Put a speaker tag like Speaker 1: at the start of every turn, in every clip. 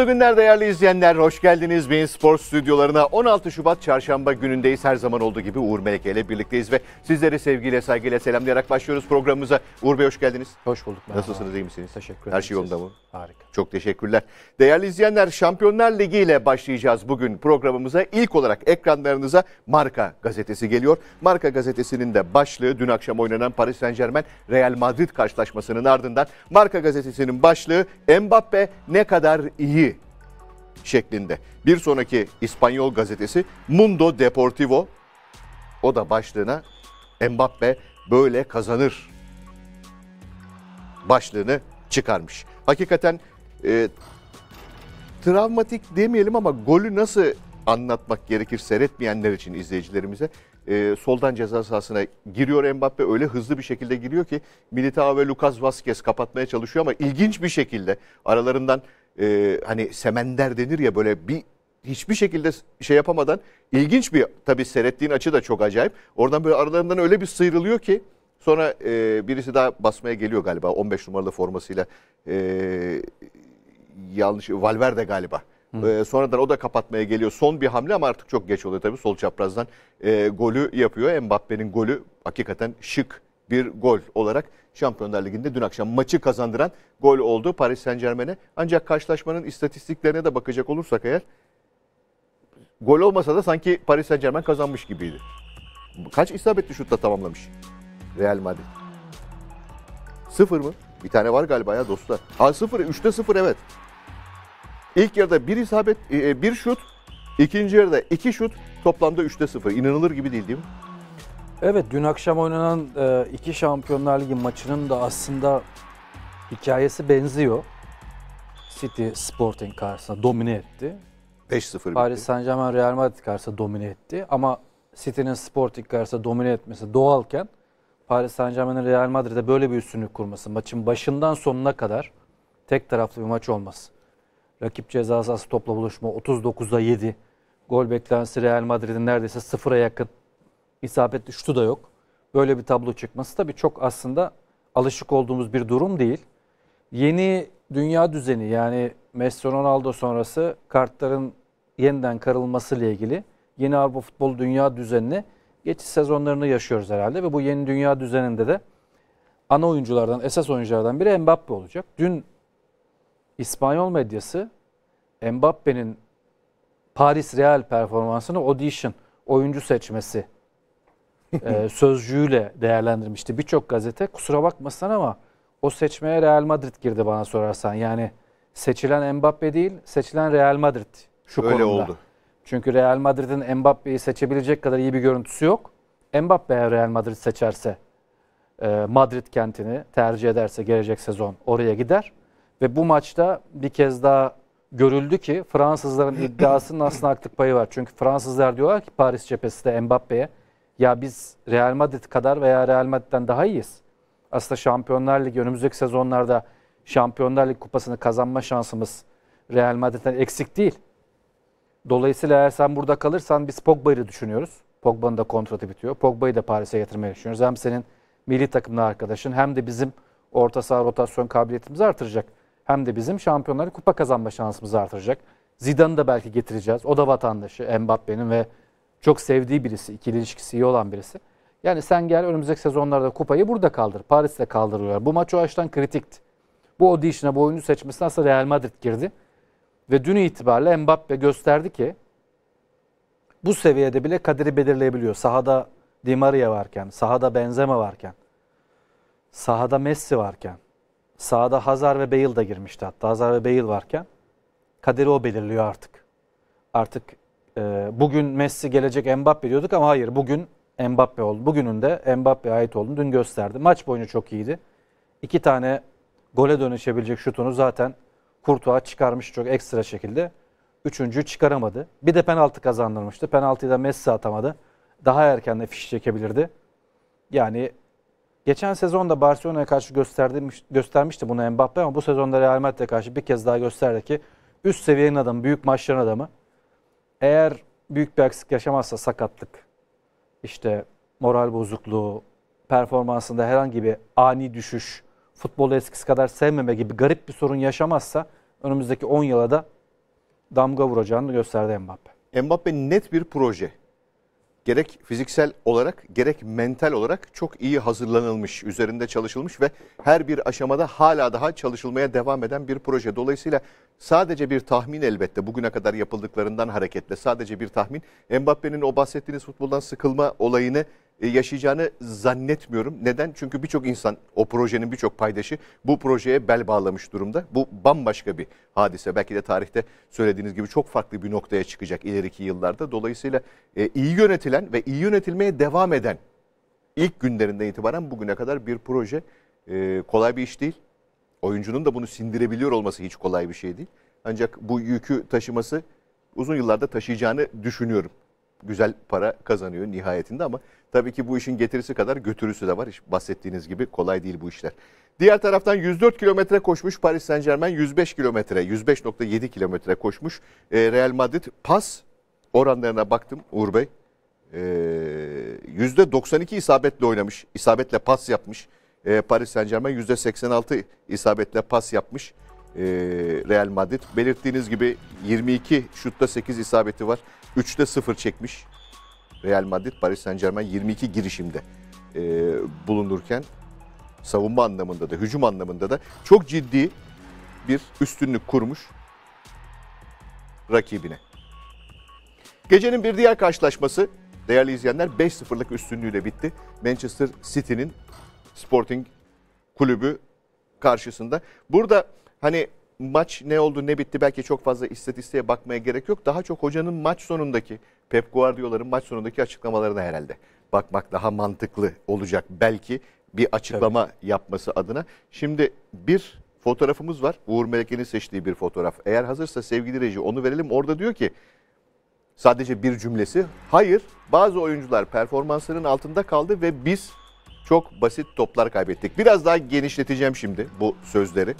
Speaker 1: Mutlu günler değerli izleyenler. Hoş geldiniz Bein Spor stüdyolarına. 16 Şubat çarşamba günündeyiz. Her zaman olduğu gibi Uğur Meleke ile birlikteyiz ve sizleri sevgiyle, saygıyla selamlayarak başlıyoruz programımıza. Uğur Bey hoş geldiniz. Hoş bulduk. Merhaba. Nasılsınız, iyi misiniz? Teşekkür ederim. Her şey yolunda mı? Harika. Çok teşekkürler. Değerli izleyenler, Şampiyonlar Ligi ile başlayacağız bugün programımıza. İlk olarak ekranlarınıza Marka gazetesi geliyor. Marka gazetesinin de başlığı dün akşam oynanan Paris Saint-Germain Real Madrid karşılaşmasının ardından Marka gazetesinin başlığı Mbappe ne kadar iyi şeklinde. Bir sonraki İspanyol gazetesi Mundo Deportivo o da başlığına Mbappe böyle kazanır başlığını çıkarmış. Hakikaten e, travmatik demeyelim ama golü nasıl anlatmak gerekir seyretmeyenler için izleyicilerimize. E, soldan ceza sahasına giriyor Mbappe öyle hızlı bir şekilde giriyor ki Militao ve Lucas Vazquez kapatmaya çalışıyor ama ilginç bir şekilde aralarından e, hani semender denir ya böyle bir hiçbir şekilde şey yapamadan ilginç bir tabii seyrettiğin açı da çok acayip. Oradan böyle aralarından öyle bir sıyrılıyor ki sonra e, birisi daha basmaya geliyor galiba 15 numaralı formasıyla e, yanlış Valverde galiba. Hı. E, sonradan o da kapatmaya geliyor. Son bir hamle ama artık çok geç oluyor tabii. Sol çaprazdan e, golü yapıyor. Mbappe'nin golü hakikaten şık bir gol olarak Şampiyonlar Ligi'nde dün akşam maçı kazandıran gol oldu Paris Saint Germain'e. Ancak karşılaşmanın istatistiklerine de bakacak olursak eğer gol olmasa da sanki Paris Saint Germain kazanmış gibiydi. Kaç isabetli şutla tamamlamış Real Madrid? Sıfır mı? Bir tane var galiba ya dostlar. Ha sıfır, üçte sıfır evet. İlk yarıda bir isabet, e, e, bir şut, ikinci yarıda iki şut, toplamda üçte sıfır. İnanılır gibi değil değil mi?
Speaker 2: Evet dün akşam oynanan e, iki Şampiyonlar Ligi maçının da aslında hikayesi benziyor. City Sporting karşısında domine etti. 5-0 Paris Saint Germain Real Madrid karşısında domine etti. Ama City'nin Sporting karşısında domine etmesi doğalken Paris Saint Germain'in Real Madrid'e böyle bir üstünlük kurması, maçın başından sonuna kadar tek taraflı bir maç olması. Rakip ceza sahası topla buluşma 39'da 7. Gol beklentisi Real Madrid'in neredeyse sıfıra yakın isabetli şutu da yok. Böyle bir tablo çıkması tabii çok aslında alışık olduğumuz bir durum değil. Yeni dünya düzeni yani Messi Ronaldo sonrası kartların yeniden karılması ile ilgili yeni Avrupa futbol dünya düzenini geçiş sezonlarını yaşıyoruz herhalde ve bu yeni dünya düzeninde de ana oyunculardan, esas oyunculardan biri Mbappe olacak. Dün İspanyol medyası Mbappe'nin Paris Real performansını audition oyuncu seçmesi e, sözcüğüyle değerlendirmişti. Birçok gazete kusura bakmasın ama o seçmeye Real Madrid girdi bana sorarsan. Yani seçilen Mbappe değil, seçilen Real Madrid şu Öyle konuda. oldu. Çünkü Real Madrid'in Mbappe'yi seçebilecek kadar iyi bir görüntüsü yok. Mbappe eğer Real Madrid seçerse e, Madrid kentini tercih ederse gelecek sezon oraya gider. Ve bu maçta bir kez daha görüldü ki Fransızların iddiasının aslında haklık payı var. Çünkü Fransızlar diyorlar ki Paris cephesi de Mbappe'ye ya biz Real Madrid kadar veya Real Madrid'den daha iyiyiz. Aslında Şampiyonlar Ligi önümüzdeki sezonlarda Şampiyonlar Ligi kupasını kazanma şansımız Real Madrid'den eksik değil. Dolayısıyla eğer sen burada kalırsan biz Pogba'yı düşünüyoruz. Pogba'nın da kontratı bitiyor. Pogba'yı da Paris'e getirmeyi düşünüyoruz. Hem senin milli takımda arkadaşın hem de bizim orta saha rotasyon kabiliyetimizi artıracak. Hem de bizim Şampiyonlar şampiyonları kupa kazanma şansımızı artıracak. Zidane'ı da belki getireceğiz. O da vatandaşı Mbappe'nin ve çok sevdiği birisi, ikili ilişkisi iyi olan birisi. Yani sen gel önümüzdeki sezonlarda kupayı burada kaldır. Paris'te kaldırıyorlar. Bu maç o açıdan kritikti. Bu audition'a bu oyunu seçmesine aslında Real Madrid girdi. Ve dün itibariyle Mbappe gösterdi ki bu seviyede bile kaderi belirleyebiliyor. Sahada Di Maria varken, sahada Benzema varken, sahada Messi varken, sahada Hazar ve Bale da girmişti hatta. Hazar ve Bale varken kaderi o belirliyor artık. Artık ee, bugün Messi gelecek Mbappe diyorduk ama hayır bugün Mbappe oldu. Bugünün de Mbappe'ye ait olduğunu dün gösterdi. Maç boyunca çok iyiydi. İki tane gole dönüşebilecek şutunu zaten Kurtuğa çıkarmış çok ekstra şekilde. Üçüncüyü çıkaramadı. Bir de penaltı kazandırmıştı. Penaltıyı da Messi atamadı. Daha erken de fiş çekebilirdi. Yani geçen sezonda Barcelona'ya karşı göstermiş, göstermişti bunu Mbappe ama bu sezonda Real Madrid'e karşı bir kez daha gösterdi ki üst seviyenin adamı, büyük maçların adamı eğer büyük bir eksik yaşamazsa sakatlık, işte moral bozukluğu, performansında herhangi bir ani düşüş, futbolu eskisi kadar sevmeme gibi garip bir sorun yaşamazsa önümüzdeki 10 yıla da
Speaker 1: damga vuracağını gösterdi Mbappe. Mbappe net bir proje gerek fiziksel olarak gerek mental olarak çok iyi hazırlanılmış, üzerinde çalışılmış ve her bir aşamada hala daha çalışılmaya devam eden bir proje. Dolayısıyla sadece bir tahmin elbette bugüne kadar yapıldıklarından hareketle sadece bir tahmin Mbappe'nin o bahsettiğiniz futboldan sıkılma olayını e, yaşayacağını zannetmiyorum. Neden? Çünkü birçok insan o projenin birçok paydaşı bu projeye bel bağlamış durumda. Bu bambaşka bir hadise. Belki de tarihte söylediğiniz gibi çok farklı bir noktaya çıkacak ileriki yıllarda. Dolayısıyla e, iyi yönetilen ve iyi yönetilmeye devam eden ilk günlerinden itibaren bugüne kadar bir proje e, kolay bir iş değil. Oyuncunun da bunu sindirebiliyor olması hiç kolay bir şey değil. Ancak bu yükü taşıması uzun yıllarda taşıyacağını düşünüyorum güzel para kazanıyor nihayetinde ama tabii ki bu işin getirisi kadar götürüsü de var. İş bahsettiğiniz gibi kolay değil bu işler. Diğer taraftan 104 kilometre koşmuş Paris Saint Germain 105 kilometre 105.7 kilometre koşmuş. E, Real Madrid pas oranlarına baktım Uğur Bey. E, %92 isabetle oynamış. isabetle pas yapmış. E, Paris Saint Germain %86 isabetle pas yapmış. E, Real Madrid. Belirttiğiniz gibi 22 şutta 8 isabeti var. 3'te 0 çekmiş Real Madrid Paris Saint Germain 22 girişimde e, bulunurken savunma anlamında da hücum anlamında da çok ciddi bir üstünlük kurmuş rakibine. Gecenin bir diğer karşılaşması değerli izleyenler 5-0'lık üstünlüğüyle bitti. Manchester City'nin Sporting kulübü karşısında. Burada hani maç ne oldu ne bitti belki çok fazla istatistiğe bakmaya gerek yok. Daha çok hocanın maç sonundaki Pep Guardiola'nın maç sonundaki açıklamalarına herhalde bakmak daha mantıklı olacak belki bir açıklama Tabii. yapması adına. Şimdi bir fotoğrafımız var. Uğur Meleke'nin seçtiği bir fotoğraf. Eğer hazırsa sevgili reji onu verelim. Orada diyor ki sadece bir cümlesi. Hayır bazı oyuncular performanslarının altında kaldı ve biz çok basit toplar kaybettik. Biraz daha genişleteceğim şimdi bu sözleri.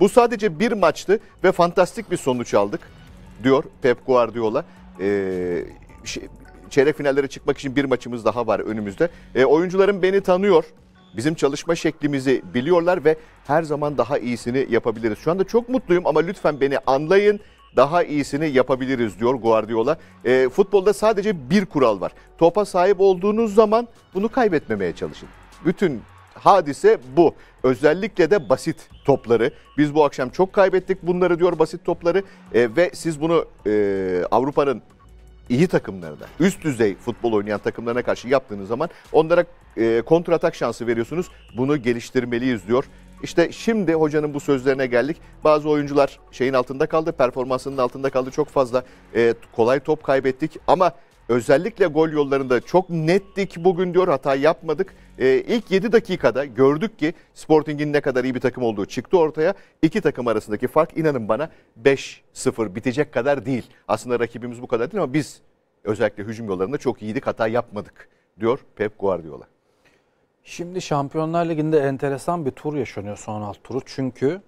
Speaker 1: Bu sadece bir maçtı ve fantastik bir sonuç aldık diyor Pep Guardiola. Ee, şey, çeyrek finallere çıkmak için bir maçımız daha var önümüzde. E, oyuncularım beni tanıyor. Bizim çalışma şeklimizi biliyorlar ve her zaman daha iyisini yapabiliriz. Şu anda çok mutluyum ama lütfen beni anlayın. Daha iyisini yapabiliriz diyor Guardiola. E, futbolda sadece bir kural var. Topa sahip olduğunuz zaman bunu kaybetmemeye çalışın. Bütün hadise bu. Özellikle de basit topları. Biz bu akşam çok kaybettik bunları diyor basit topları e, ve siz bunu e, Avrupa'nın iyi takımlarına, üst düzey futbol oynayan takımlarına karşı yaptığınız zaman onlara e, kontratak şansı veriyorsunuz. Bunu geliştirmeliyiz diyor. İşte şimdi hocanın bu sözlerine geldik. Bazı oyuncular şeyin altında kaldı, performansının altında kaldı çok fazla. E, kolay top kaybettik ama Özellikle gol yollarında çok nettik bugün diyor hata yapmadık. E, ee, ilk 7 dakikada gördük ki Sporting'in ne kadar iyi bir takım olduğu çıktı ortaya. İki takım arasındaki fark inanın bana 5-0 bitecek kadar değil. Aslında rakibimiz bu kadar değil ama biz özellikle hücum yollarında çok iyiydik hata yapmadık diyor Pep Guardiola.
Speaker 2: Şimdi Şampiyonlar Ligi'nde enteresan bir tur yaşanıyor son alt turu. Çünkü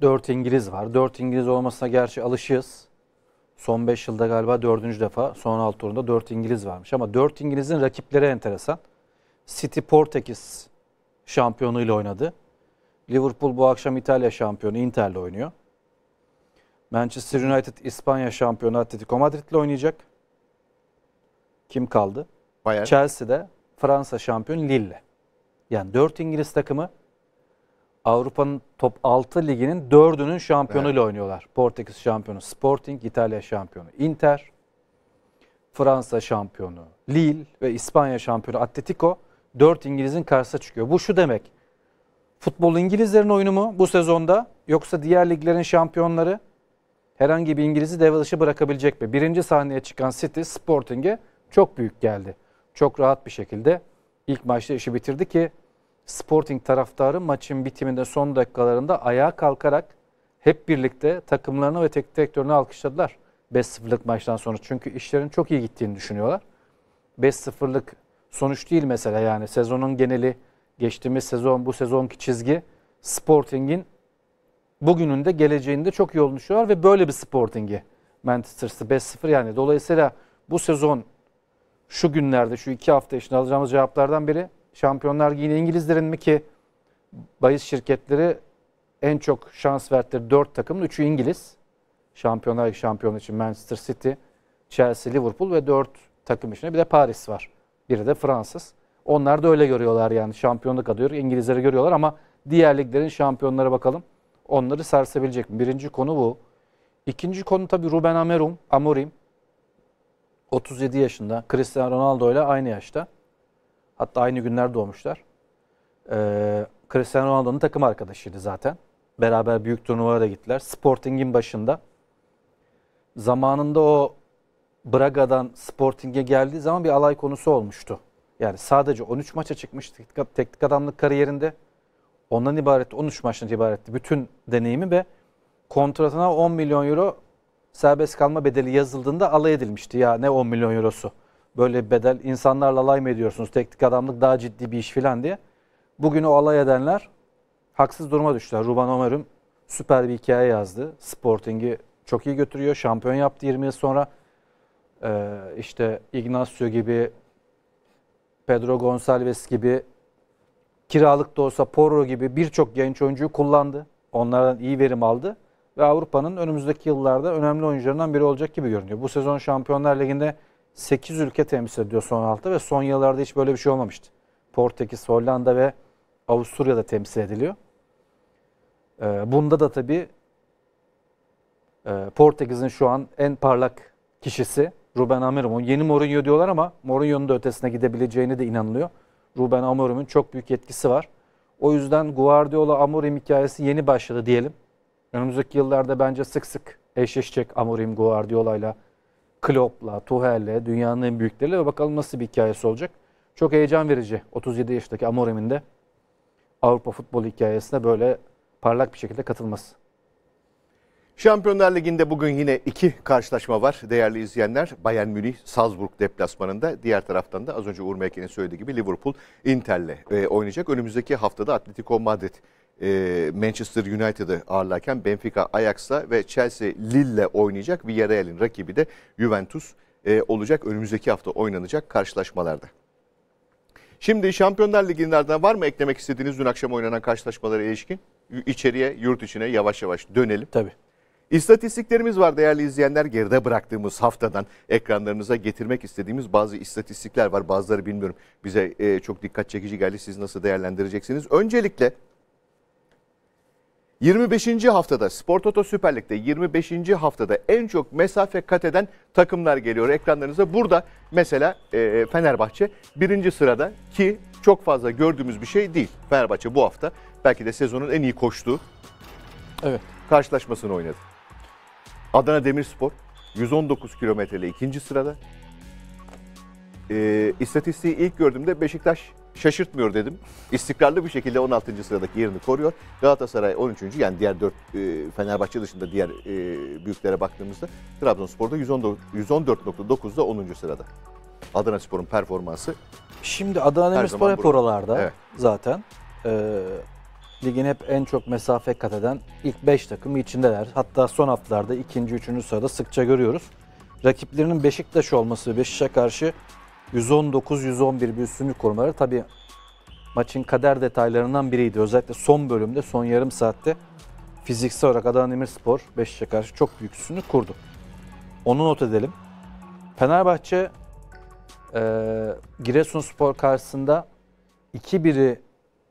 Speaker 2: 4 İngiliz var. 4 İngiliz olmasına gerçi alışığız. Son 5 yılda galiba 4. defa son 6 turunda 4 İngiliz varmış. Ama 4 İngiliz'in rakipleri enteresan. City Portekiz şampiyonuyla oynadı. Liverpool bu akşam İtalya şampiyonu Inter'le oynuyor. Manchester United İspanya şampiyonu Atletico Madrid'le oynayacak. Kim kaldı? Bayern. Chelsea'de Fransa şampiyonu Lille. Yani 4 İngiliz takımı Avrupa'nın top 6 liginin 4'ünün şampiyonuyla evet. oynuyorlar. Portekiz şampiyonu Sporting, İtalya şampiyonu Inter, Fransa şampiyonu Lille ve İspanya şampiyonu Atletico 4 İngiliz'in karşısına çıkıyor. Bu şu demek. Futbol İngilizlerin oyunu mu bu sezonda yoksa diğer liglerin şampiyonları herhangi bir İngiliz'i devre dışı bırakabilecek mi? Birinci sahneye çıkan City Sporting'e çok büyük geldi. Çok rahat bir şekilde ilk maçta işi bitirdi ki Sporting taraftarı maçın bitiminde son dakikalarında ayağa kalkarak hep birlikte takımlarını ve tek direktörünü alkışladılar. 5-0'lık maçtan sonra. Çünkü işlerin çok iyi gittiğini düşünüyorlar. 5-0'lık sonuç değil mesela yani sezonun geneli geçtiğimiz sezon bu sezonki çizgi Sporting'in bugünün de geleceğinde çok iyi olduğunu düşünüyorlar ve böyle bir Sporting'i Manchester City 5-0 yani dolayısıyla bu sezon şu günlerde şu iki hafta içinde alacağımız cevaplardan biri Şampiyonlar yine İngilizlerin mi ki bahis şirketleri en çok şans verdikleri Dört takımın üçü İngiliz. Şampiyonlar şampiyon için Manchester City, Chelsea, Liverpool ve dört takım içinde bir de Paris var. Biri de Fransız. Onlar da öyle görüyorlar yani şampiyonluk adıyor. İngilizleri görüyorlar ama diğer liglerin şampiyonlara bakalım. Onları sarsabilecek mi? Birinci konu bu. İkinci konu tabii Ruben Amorim. Amorim 37 yaşında. Cristiano Ronaldo ile aynı yaşta. Hatta aynı günler doğmuşlar. Ee, Cristiano Ronaldo'nun takım arkadaşıydı zaten. Beraber büyük turnuvaya da gittiler. Sporting'in başında. Zamanında o Braga'dan Sporting'e geldiği zaman bir alay konusu olmuştu. Yani sadece 13 maça çıkmıştı teknik adamlık kariyerinde. Ondan ibaret 13 maçtan ibaretti bütün deneyimi ve kontratına 10 milyon euro serbest kalma bedeli yazıldığında alay edilmişti. Ya ne 10 milyon eurosu böyle bedel insanlarla alay mı ediyorsunuz? Teknik adamlık daha ciddi bir iş filan diye. Bugün o alay edenler haksız duruma düştüler. Ruben Ömer'im süper bir hikaye yazdı. Sporting'i çok iyi götürüyor. Şampiyon yaptı 20 yıl sonra. Ee, işte Ignacio gibi, Pedro Gonçalves gibi, kiralık da olsa Porro gibi birçok genç oyuncuyu kullandı. Onlardan iyi verim aldı. Ve Avrupa'nın önümüzdeki yıllarda önemli oyuncularından biri olacak gibi görünüyor. Bu sezon Şampiyonlar Ligi'nde 8 ülke temsil ediyor son hafta ve son yıllarda hiç böyle bir şey olmamıştı. Portekiz, Hollanda ve Avusturya'da temsil ediliyor. E, bunda da tabii e, Portekiz'in şu an en parlak kişisi Ruben Amorim. Yeni Mourinho diyorlar ama Mourinho'nun da ötesine gidebileceğine de inanılıyor. Ruben Amorim'in çok büyük etkisi var. O yüzden Guardiola Amorim hikayesi yeni başladı diyelim. Önümüzdeki yıllarda bence sık sık eşleşecek Amorim Guardiola'yla Klopp'la, Tuhel'le, dünyanın en büyükleriyle ve bakalım nasıl bir hikayesi olacak. Çok heyecan verici 37 yaşındaki Amorim'in de Avrupa futbol hikayesine
Speaker 1: böyle parlak bir şekilde katılması. Şampiyonlar Ligi'nde bugün yine iki karşılaşma var değerli izleyenler. Bayern Münih Salzburg deplasmanında diğer taraftan da az önce Uğur Mekke'nin söylediği gibi Liverpool Inter'le e, oynayacak. Önümüzdeki haftada Atletico Madrid e, Manchester United'ı ağırlarken Benfica Ajax'la ve Chelsea Lille oynayacak. bir elin rakibi de Juventus e, olacak. Önümüzdeki hafta oynanacak karşılaşmalarda. Şimdi Şampiyonlar Ligi'nden var mı eklemek istediğiniz dün akşam oynanan karşılaşmalara ilişkin? İçeriye, yurt içine yavaş yavaş dönelim. Tabii. İstatistiklerimiz var değerli izleyenler. Geride bıraktığımız haftadan ekranlarınıza getirmek istediğimiz bazı istatistikler var. Bazıları bilmiyorum bize e, çok dikkat çekici geldi. Siz nasıl değerlendireceksiniz? Öncelikle 25. haftada Spor Toto Süper Lig'de 25. haftada en çok mesafe kat eden takımlar geliyor ekranlarınıza. Burada mesela e, e, Fenerbahçe birinci sırada ki çok fazla gördüğümüz bir şey değil. Fenerbahçe bu hafta belki de sezonun en iyi koştuğu evet. karşılaşmasını oynadı. Adana Demirspor 119 kilometreyle ikinci sırada. E, istatistiği ilk gördüğümde Beşiktaş şaşırtmıyor dedim. İstikrarlı bir şekilde 16. sıradaki yerini koruyor. Galatasaray 13. yani diğer 4 e, Fenerbahçe dışında diğer e, büyüklere baktığımızda Trabzonspor'da 114.9'da 10. sırada. Adana Spor'un performansı.
Speaker 2: Şimdi Adana Demirspor hep oralarda evet. zaten. E, ligin hep en çok mesafe kat eden ilk 5 takımı içindeler. Hatta son haftalarda 2. 3. sırada sıkça görüyoruz. Rakiplerinin Beşiktaş olması ve Beşiktaş'a karşı 119-111 bir üstünlük korumaları. Tabii maçın kader detaylarından biriydi. Özellikle son bölümde, son yarım saatte fiziksel olarak Adana Demirspor Beşiktaş'a karşı çok büyük üstünlük kurdu. Onu not edelim. Fenerbahçe e, Giresunspor karşısında 2-1'i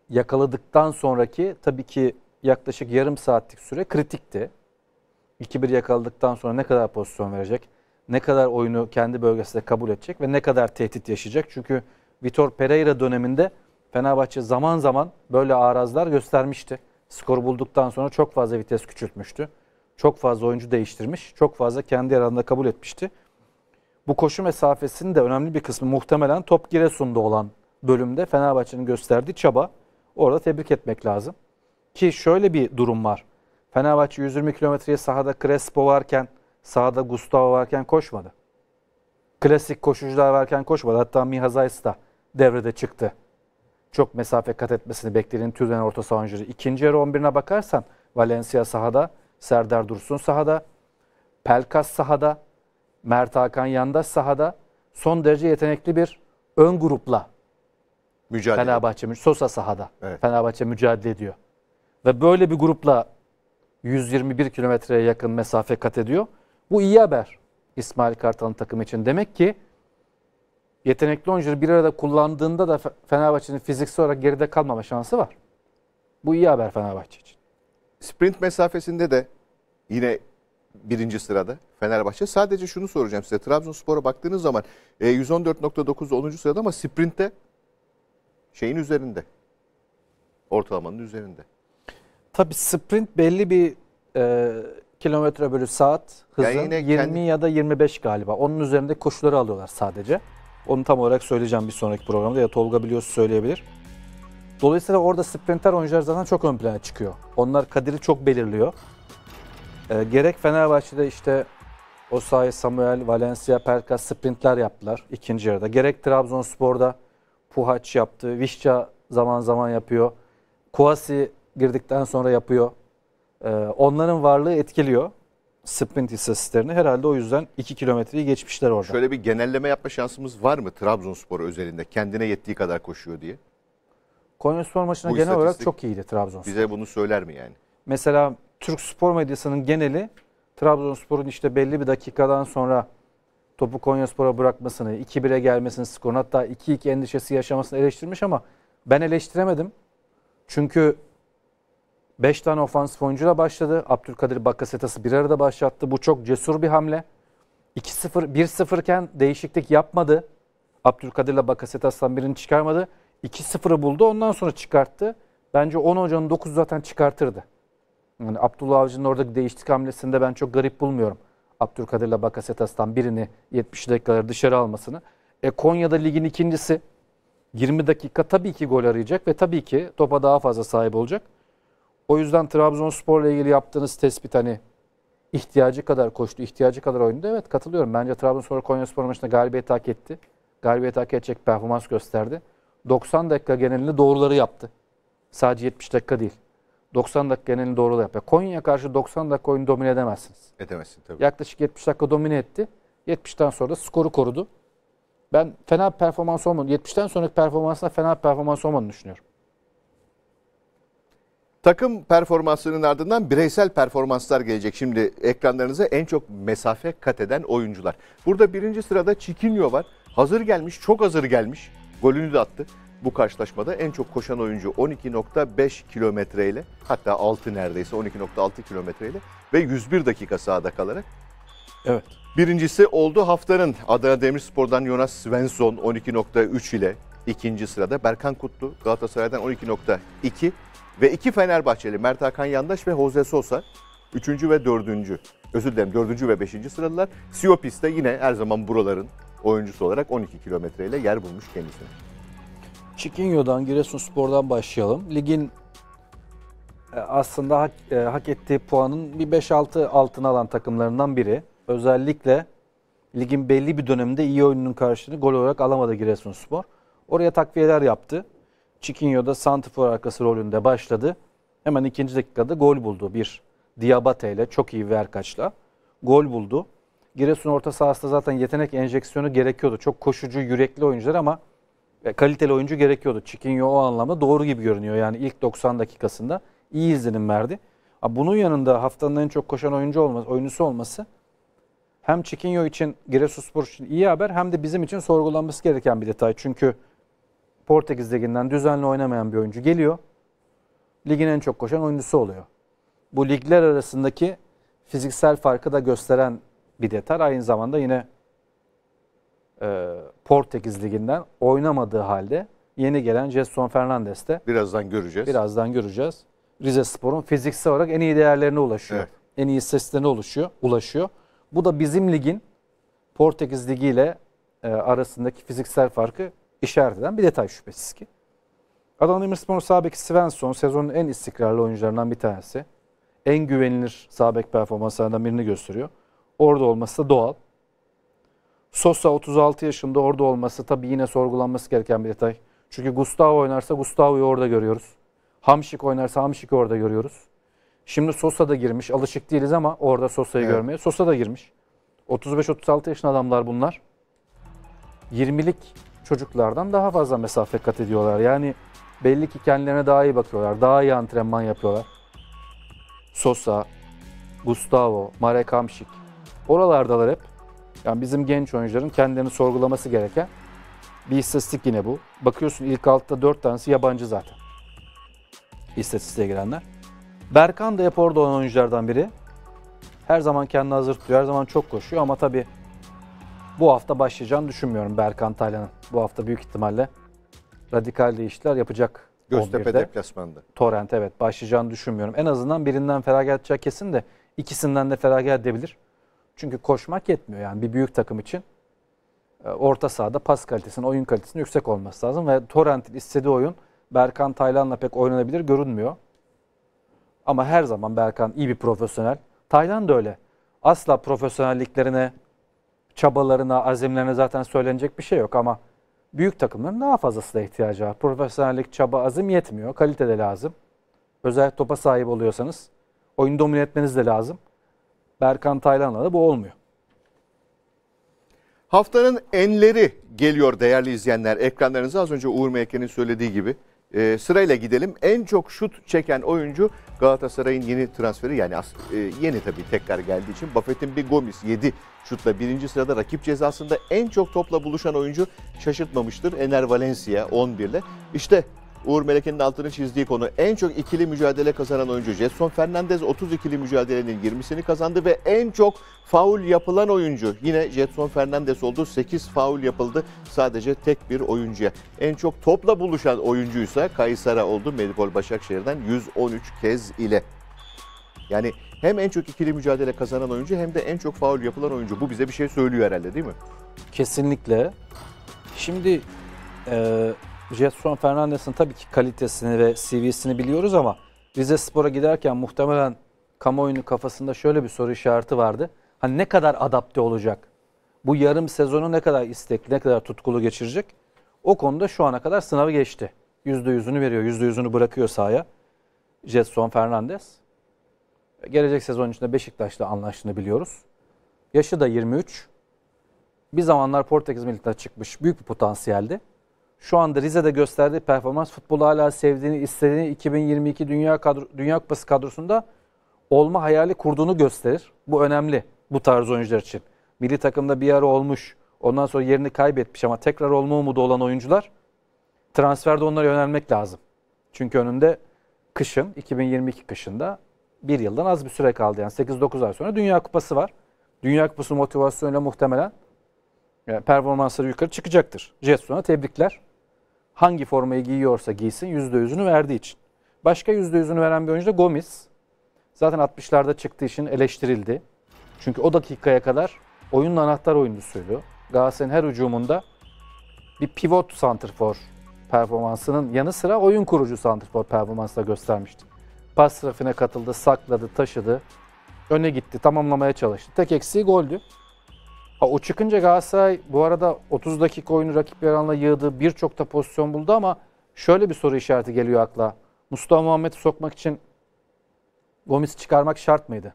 Speaker 2: yakaladıktan sonraki tabii ki yaklaşık yarım saatlik süre kritikti. 2-1 yakaladıktan sonra ne kadar pozisyon verecek? ne kadar oyunu kendi bölgesinde kabul edecek ve ne kadar tehdit yaşayacak. Çünkü Vitor Pereira döneminde Fenerbahçe zaman zaman böyle arazlar göstermişti. Skor bulduktan sonra çok fazla vites küçültmüştü. Çok fazla oyuncu değiştirmiş. Çok fazla kendi yararında kabul etmişti. Bu koşu mesafesinin de önemli bir kısmı muhtemelen top Giresun'da olan bölümde Fenerbahçe'nin gösterdiği çaba. Orada tebrik etmek lazım. Ki şöyle bir durum var. Fenerbahçe 120 kilometreye sahada Crespo varken Sağda Gustavo varken koşmadı. Klasik koşucular varken koşmadı. Hatta Mihazayis da devrede çıktı. Çok mesafe kat etmesini bekleyen Tüzen orta saha oyuncuları. İkinci yarı 11'ine bakarsan Valencia sahada, Serdar Dursun sahada, Pelkas sahada, Mert Hakan Yandaş sahada son derece yetenekli bir ön grupla mücadele. Fenerbahçe Sosa sahada. Evet. Fenerbahçe mücadele ediyor. Ve böyle bir grupla 121 kilometreye yakın mesafe kat ediyor. Bu iyi haber İsmail Kartal'ın takım için. Demek ki yetenekli oyuncuları bir arada kullandığında da Fenerbahçe'nin fiziksel olarak geride kalmama şansı var. Bu iyi haber
Speaker 1: Fenerbahçe için. Sprint mesafesinde de yine birinci sırada Fenerbahçe. Sadece şunu soracağım size. Trabzonspor'a baktığınız zaman 114.9 e, 10. sırada ama sprintte şeyin üzerinde. Ortalamanın üzerinde. Tabii sprint belli bir e, kilometre bölü saat hızın yani 20 kendi...
Speaker 2: ya da 25 galiba. Onun üzerinde koşuları alıyorlar sadece. Onu tam olarak söyleyeceğim bir sonraki programda ya Tolga biliyorsa söyleyebilir. Dolayısıyla orada sprinter oyuncular zaten çok ön plana çıkıyor. Onlar kaderi çok belirliyor. E, gerek Fenerbahçe'de işte Osayi, Samuel, Valencia, Perkas sprintler yaptılar ikinci yarıda. Gerek Trabzonspor'da Puhaç yaptı, Vişça zaman zaman yapıyor. Kuasi girdikten sonra yapıyor. Ee, onların varlığı etkiliyor sprint istatistiklerini. Herhalde o yüzden 2 kilometreyi geçmişler orada.
Speaker 1: Şöyle bir genelleme yapma şansımız var mı Trabzonspor özelinde kendine yettiği kadar koşuyor diye?
Speaker 2: Konyaspor maçına Bu genel olarak çok iyiydi
Speaker 1: Trabzonspor. Bize bunu söyler mi yani?
Speaker 2: Mesela Türk spor medyasının geneli Trabzonspor'un işte belli bir dakikadan sonra topu Konyaspor'a bırakmasını, 2-1'e gelmesini, skorun hatta 2-2 endişesi yaşamasını eleştirmiş ama ben eleştiremedim. Çünkü 5 tane ofans oyuncuyla başladı. Abdülkadir Bakasetas'ı bir arada başlattı. Bu çok cesur bir hamle. 2-0, 1-0 değişiklik yapmadı. Abdülkadir'le Bakasetas'tan birini çıkarmadı. 2-0'ı buldu ondan sonra çıkarttı. Bence 10 hocanın 9'u zaten çıkartırdı. Yani Abdullah Avcı'nın oradaki değişiklik hamlesinde ben çok garip bulmuyorum. Abdülkadir'le Bakasetas'tan birini 70 dakikaları dışarı almasını. E, Konya'da ligin ikincisi 20 dakika tabii ki gol arayacak ve tabii ki topa daha fazla sahip olacak. O yüzden Trabzonspor'la ilgili yaptığınız tespit hani ihtiyacı kadar koştu, ihtiyacı kadar oyundu. Evet katılıyorum. Bence Trabzonspor Konyaspor maçında galibiyet hak etti. Galibiyet hak edecek performans gösterdi. 90 dakika genelinde doğruları yaptı. Sadece 70 dakika değil. 90 dakika genelinde doğru yaptı. Konya'ya karşı 90 dakika oyunu domine edemezsiniz. Edemezsin tabii. Yaklaşık 70 dakika domine etti. 70'ten sonra da skoru korudu. Ben fena performans olmadı. 70'ten sonraki performansına fena performans olmadığını düşünüyorum.
Speaker 1: Takım performanslarının ardından bireysel performanslar gelecek. Şimdi ekranlarınıza en çok mesafe kat eden oyuncular. Burada birinci sırada Çikinyo var. Hazır gelmiş, çok hazır gelmiş. Golünü de attı bu karşılaşmada en çok koşan oyuncu 12.5 kilometreyle hatta 6 neredeyse 12.6 kilometreyle ve 101 dakika sahada kalarak. Evet. Birincisi oldu haftanın Adana Demirspor'dan Jonas Svensson 12.3 ile ikinci sırada Berkan Kutlu Galatasaray'dan 12.2 ve iki Fenerbahçeli Mert Hakan Yandaş ve Jose Sosa üçüncü ve dördüncü. Özür dilerim dördüncü ve beşinci sıralılar. Siopis de yine her zaman buraların oyuncusu olarak 12 kilometreyle yer bulmuş kendisini. Çikinyo'dan, Giresunspor'dan başlayalım. Ligin
Speaker 2: e, aslında hak, e, hak ettiği puanın bir 5-6 altına alan takımlarından biri. Özellikle ligin belli bir döneminde iyi oyunun karşılığını gol olarak alamadı Giresunspor. Oraya takviyeler yaptı. Chiquinho da Santifor arkası rolünde başladı. Hemen ikinci dakikada gol buldu bir Diabate ile çok iyi Verkaç'la. Gol buldu. Giresun orta sahasında zaten yetenek enjeksiyonu gerekiyordu. Çok koşucu, yürekli oyuncular ama e, kaliteli oyuncu gerekiyordu. Chiquinho o anlamda doğru gibi görünüyor. Yani ilk 90 dakikasında iyi izlenim verdi. Bunun yanında haftanın en çok koşan oyuncu olması, oyuncusu olması hem Chiquinho için Giresunspor için iyi haber hem de bizim için sorgulanması gereken bir detay. Çünkü Portekiz liginden düzenli oynamayan bir oyuncu geliyor. Ligin en çok koşan oyuncusu oluyor. Bu ligler arasındaki fiziksel farkı da gösteren bir detay. Aynı zamanda yine e, Portekiz liginden oynamadığı halde yeni gelen Jason Fernandes de birazdan göreceğiz. Birazdan göreceğiz. Rize Spor'un fiziksel olarak en iyi değerlerine ulaşıyor. Evet. En iyi istatistiklerine ulaşıyor, ulaşıyor. Bu da bizim ligin Portekiz Ligi ile e, arasındaki fiziksel farkı işaret eden bir detay şüphesiz ki. Adana Demirspor Sabek Svensson sezonun en istikrarlı oyuncularından bir tanesi. En güvenilir Sabek performanslarından birini gösteriyor. Orada olması da doğal. Sosa 36 yaşında orada olması tabii yine sorgulanması gereken bir detay. Çünkü Gustavo oynarsa Gustavo'yu orada görüyoruz. Hamşik oynarsa Hamşik'i orada görüyoruz. Şimdi Sosa da girmiş. Alışık değiliz ama orada Sosa'yı evet. görmeye. Sosa da girmiş. 35-36 yaşında adamlar bunlar. 20'lik çocuklardan daha fazla mesafe kat ediyorlar. Yani belli ki kendilerine daha iyi bakıyorlar, daha iyi antrenman yapıyorlar. Sosa, Gustavo, Marek Hamşik oralardalar hep. Yani bizim genç oyuncuların kendilerini sorgulaması gereken bir istatistik yine bu. Bakıyorsun ilk altta dört tanesi yabancı zaten. İstatistiğe girenler. Berkan da hep orada oyunculardan biri. Her zaman kendini hazır tutuyor, her zaman çok koşuyor ama tabii bu hafta başlayacağını düşünmüyorum Berkan Taylan'ın. Bu hafta büyük ihtimalle radikal değişiklikler yapacak. Göztepe 11'de. deplasmanda. Torrent evet başlayacağını düşünmüyorum. En azından birinden feragat edecek kesin de ikisinden de feragat edebilir. Çünkü koşmak yetmiyor yani bir büyük takım için. Ee, orta sahada pas kalitesinin, oyun kalitesinin yüksek olması lazım. Ve Torrent'in istediği oyun Berkan Taylan'la pek oynanabilir görünmüyor. Ama her zaman Berkan iyi bir profesyonel. Taylan da öyle. Asla profesyonelliklerine çabalarına, azimlerine zaten söylenecek bir şey yok ama büyük takımların daha fazlasına ihtiyacı var. Profesyonellik, çaba, azim yetmiyor. Kalite de lazım. Özel topa sahip oluyorsanız oyun domine etmeniz de lazım. Berkan Taylan'la da bu olmuyor.
Speaker 1: Haftanın enleri geliyor değerli izleyenler ekranlarınıza. Az önce Uğur Meyken'in söylediği gibi e, sırayla gidelim. En çok şut çeken oyuncu Galatasaray'ın yeni transferi yani as, e, yeni tabii tekrar geldiği için Buffett'in bir Gomis 7 şutla birinci sırada rakip cezasında en çok topla buluşan oyuncu şaşırtmamıştır. Ener Valencia 11 ile. İşte Uğur Meleke'nin altını çizdiği konu. En çok ikili mücadele kazanan oyuncu Jetson Fernandez 30 ikili mücadelenin 20'sini kazandı ve en çok faul yapılan oyuncu yine Jetson Fernandez oldu. 8 faul yapıldı sadece tek bir oyuncuya. En çok topla buluşan oyuncuysa Kaysara oldu Medipol Başakşehir'den 113 kez ile. Yani hem en çok ikili mücadele kazanan oyuncu hem de en çok faul yapılan oyuncu. Bu bize bir şey söylüyor herhalde değil mi?
Speaker 2: Kesinlikle. Şimdi e, Jetson Fernandes'in tabii ki kalitesini ve CV'sini biliyoruz ama Rize Spor'a giderken muhtemelen kamuoyunun kafasında şöyle bir soru işareti vardı. Hani ne kadar adapte olacak? Bu yarım sezonu ne kadar istekli, ne kadar tutkulu geçirecek? O konuda şu ana kadar sınavı geçti. Yüzde yüzünü veriyor, yüzde yüzünü bırakıyor sahaya. Jetson Fernandez. Gelecek sezon içinde Beşiktaş'la anlaştığını biliyoruz. Yaşı da 23. Bir zamanlar Portekiz Milletler çıkmış. Büyük bir potansiyeldi şu anda Rize'de gösterdiği performans futbolu hala sevdiğini, istediğini 2022 Dünya kadro, Dünya Kupası kadrosunda olma hayali kurduğunu gösterir. Bu önemli bu tarz oyuncular için. Milli takımda bir ara olmuş, ondan sonra yerini kaybetmiş ama tekrar olma umudu olan oyuncular transferde onlara yönelmek lazım. Çünkü önünde kışın, 2022 kışında bir yıldan az bir süre kaldı. Yani 8-9 ay sonra Dünya Kupası var. Dünya Kupası motivasyonuyla muhtemelen yani e, performansları yukarı çıkacaktır. Jetson'a tebrikler hangi formayı giyiyorsa giysin yüzde yüzünü verdiği için. Başka yüzde yüzünü veren bir oyuncu da Gomis. Zaten 60'larda çıktığı için eleştirildi. Çünkü o dakikaya kadar oyunun anahtar oyuncusuydu. Galatasaray'ın her ucumunda bir pivot santrfor performansının yanı sıra oyun kurucu santrfor performansı da göstermişti. Pas rafine katıldı, sakladı, taşıdı. Öne gitti, tamamlamaya çalıştı. Tek eksiği goldü. O çıkınca Galatasaray bu arada 30 dakika oyunu rakip yaranla yığdı. Birçok da pozisyon buldu ama şöyle bir soru işareti geliyor akla. Mustafa Muhammed'i sokmak için Gomis'i çıkarmak şart mıydı?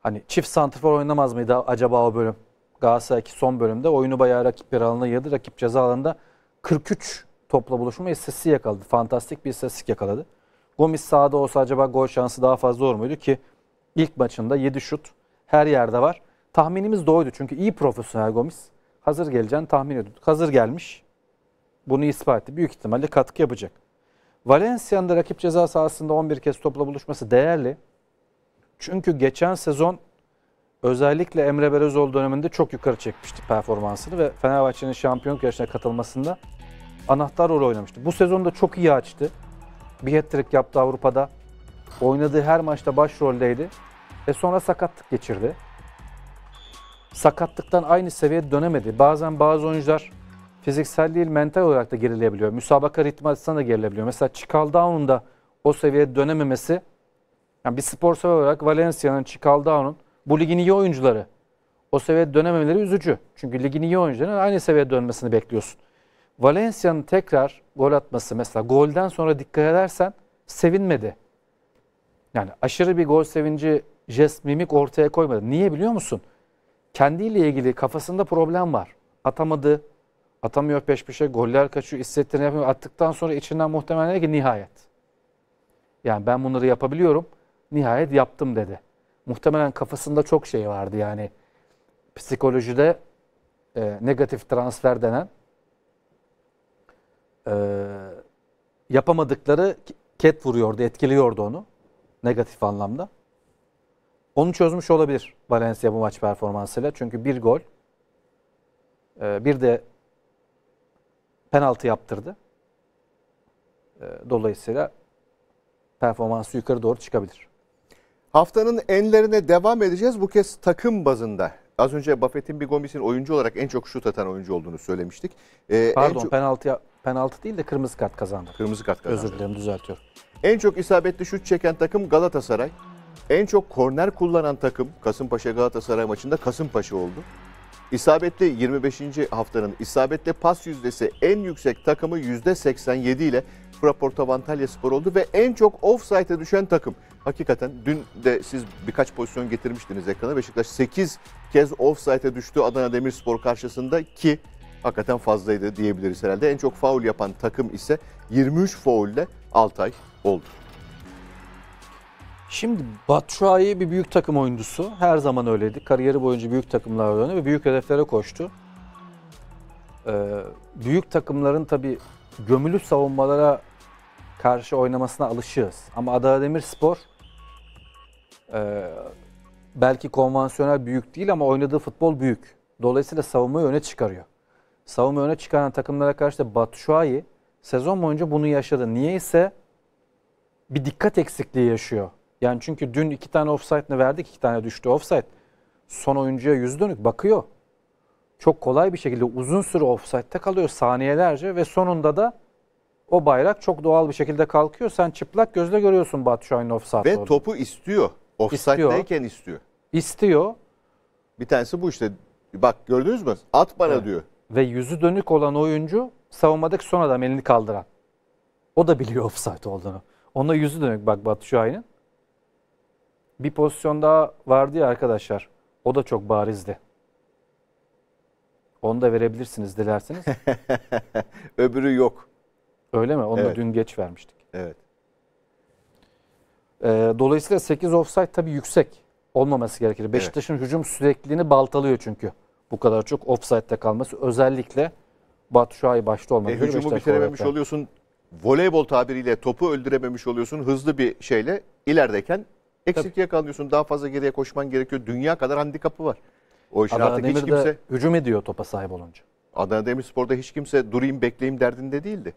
Speaker 2: Hani çift santrfor oynamaz mıydı acaba o bölüm? Galatasaray'ki son bölümde oyunu bayağı rakip yer alanına yığdı. Rakip ceza alanında 43 topla buluşma istatistiği yakaladı. Fantastik bir istatistik yakaladı. Gomis sağda olsa acaba gol şansı daha fazla olur muydu ki ilk maçında 7 şut her yerde var. Tahminimiz doğruydu çünkü iyi profesyonel Gomis hazır geleceğini tahmin ediyorduk. Hazır gelmiş. Bunu ispat etti. Büyük ihtimalle katkı yapacak. Valencia'nın da rakip ceza sahasında 11 kez topla buluşması değerli. Çünkü geçen sezon özellikle Emre Belözoğlu döneminde çok yukarı çekmişti performansını ve Fenerbahçe'nin şampiyonluk yarışına katılmasında anahtar rol oynamıştı. Bu sezonda çok iyi açtı. Bir hat yaptı Avrupa'da. Oynadığı her maçta başroldeydi. E sonra sakatlık geçirdi sakatlıktan aynı seviyede dönemedi. Bazen bazı oyuncular fiziksel değil mental olarak da gerilebiliyor. Müsabaka ritmi açısından da gerilebiliyor. Mesela Çikaldao'nun da o seviyede dönememesi yani bir sporsal olarak Valencia'nın, Çikaldao'nun bu ligin iyi oyuncuları o seviyede dönememeleri üzücü. Çünkü ligin iyi oyuncularının aynı seviyede dönmesini bekliyorsun. Valencia'nın tekrar gol atması mesela golden sonra dikkat edersen sevinmedi. Yani aşırı bir gol sevinci jest mimik ortaya koymadı. Niye biliyor musun? kendiyle ilgili kafasında problem var. Atamadı, atamıyor peş peşe, goller kaçıyor, hissettiğini yapmıyor. Attıktan sonra içinden muhtemelen dedi ki nihayet. Yani ben bunları yapabiliyorum, nihayet yaptım dedi. Muhtemelen kafasında çok şey vardı yani. Psikolojide e, negatif transfer denen e, yapamadıkları ket vuruyordu, etkiliyordu onu negatif anlamda. Onu çözmüş olabilir Valencia bu maç performansıyla. Çünkü bir gol, e, bir de
Speaker 1: penaltı yaptırdı. E, dolayısıyla performansı yukarı doğru çıkabilir. Haftanın enlerine devam edeceğiz. Bu kez takım bazında. Az önce Buffett'in bir gombisinin oyuncu olarak en çok şut atan oyuncu olduğunu söylemiştik. Ee, Pardon çok... penaltı, penaltı değil de
Speaker 2: kırmızı kart kazandı. Kırmızı
Speaker 1: kart kazandı. Özür dilerim düzeltiyorum. En çok isabetli şut çeken takım Galatasaray. En çok korner kullanan takım Kasımpaşa Galatasaray maçında Kasımpaşa oldu. İsabetli 25. haftanın isabetli pas yüzdesi en yüksek takımı %87 ile Fraporto Antalya Spor oldu ve en çok offside'e düşen takım. Hakikaten dün de siz birkaç pozisyon getirmiştiniz ekrana. Beşiktaş 8 kez offside'e düştü Adana Demirspor karşısında ki hakikaten fazlaydı diyebiliriz herhalde. En çok faul yapan takım ise 23 faulle Altay oldu.
Speaker 2: Şimdi Batshuayi bir büyük takım oyuncusu. Her zaman öyleydi. Kariyeri boyunca büyük takımlar oynadı ve büyük hedeflere koştu. Ee, büyük takımların tabi gömülü savunmalara karşı oynamasına alışığız. Ama Adana Demirspor e, belki konvansiyonel büyük değil ama oynadığı futbol büyük. Dolayısıyla savunmayı öne çıkarıyor. Savunmayı öne çıkaran takımlara karşı da Batshuayi sezon boyunca bunu yaşadı. Niye ise bir dikkat eksikliği yaşıyor. Yani çünkü dün iki tane offside'ını verdik, iki tane düştü offside. Son oyuncuya yüz dönük bakıyor. Çok kolay bir şekilde uzun süre offside'de kalıyor saniyelerce ve sonunda da o bayrak çok doğal bir şekilde kalkıyor. Sen çıplak gözle görüyorsun Batu Şahin'in
Speaker 1: offside'de. Ve orada. topu istiyor. Offside'deyken istiyor. İstiyor. Bir tanesi bu işte. Bak gördünüz mü? At bana evet. diyor.
Speaker 2: Ve yüzü dönük olan oyuncu savunmadaki son adam elini kaldıran.
Speaker 1: O da biliyor offside olduğunu. Ona yüzü dönük bak Batu
Speaker 2: Şahin'in. Bir pozisyon daha vardı ya arkadaşlar. O da çok barizdi. Onu da verebilirsiniz dilerseniz.
Speaker 1: Öbürü yok. Öyle mi? Onu evet. da dün
Speaker 2: geç vermiştik. Evet. Ee, dolayısıyla 8 offside tabii yüksek olmaması gerekir. Beşiktaş'ın evet. hücum sürekliliğini baltalıyor çünkü. Bu kadar çok offside'de kalması özellikle Batu Şua'yı başta olmak e, üzere. Hücumu bitirememiş forvetler. oluyorsun.
Speaker 1: Voleybol tabiriyle topu öldürememiş oluyorsun. Hızlı bir şeyle ilerideyken Eksik yakalıyorsun. Daha fazla geriye koşman gerekiyor. Dünya kadar handikapı var. O işin Adana artık Demir'de hiç kimse... hücum ediyor topa sahip olunca. Adana Demirspor'da hiç kimse durayım bekleyeyim derdinde değildi.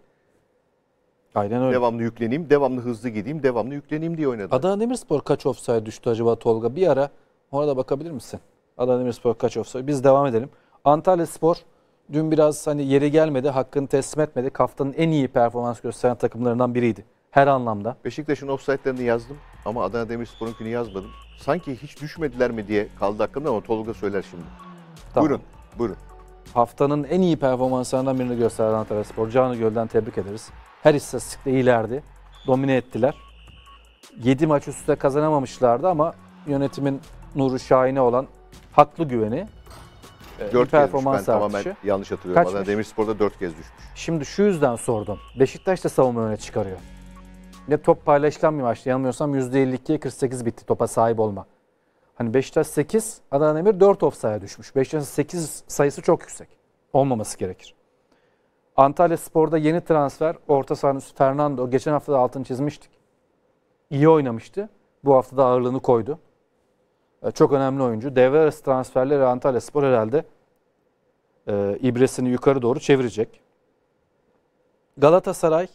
Speaker 1: Aynen öyle. Devamlı yükleneyim, devamlı hızlı gideyim, devamlı yükleneyim diye oynadı. Adana Demirspor kaç offside düştü acaba Tolga? Bir ara orada bakabilir misin? Adana
Speaker 2: Demirspor kaç offside? Biz devam edelim. Antalya Spor dün biraz hani yeri gelmedi, hakkını teslim etmedi. Haftanın en iyi performans gösteren takımlarından biriydi. Her anlamda.
Speaker 1: Beşiktaş'ın offside'lerini yazdım. Ama Adana Demirspor'unkini yazmadım. Sanki hiç düşmediler mi diye kaldı aklımda ama Tolga söyler şimdi. Tamam. Buyurun, buyurun. Haftanın en iyi performanslarından
Speaker 2: birini gösteren Antalya Spor. Canı Göl'den tebrik ederiz. Her istatistikte iyilerdi. Domine ettiler. 7 maç üstte kazanamamışlardı ama yönetimin Nuru Şahin'e olan haklı güveni
Speaker 1: e, Dört kez performans düşmüş. Ben artışı. tamamen yanlış hatırlıyorum. Kaçmış? Adana Demirspor'da dört kez düşmüş.
Speaker 2: Şimdi şu yüzden sordum. Beşiktaş da savunma öne çıkarıyor. Ne top paylaşılan bir maçtı. Yanılmıyorsam %52'ye 48 bitti topa sahip olma. Hani Beşiktaş 8, Adana Demir 4 offside'a düşmüş. Beşiktaş'ın 8 sayısı çok yüksek. Olmaması gerekir. Antalya Spor'da yeni transfer orta sahanın Fernando. Geçen hafta da altını çizmiştik. İyi oynamıştı. Bu hafta da ağırlığını koydu. E, çok önemli oyuncu. Devre arası transferleri Antalya Spor herhalde e, ibresini yukarı doğru çevirecek. Galatasaray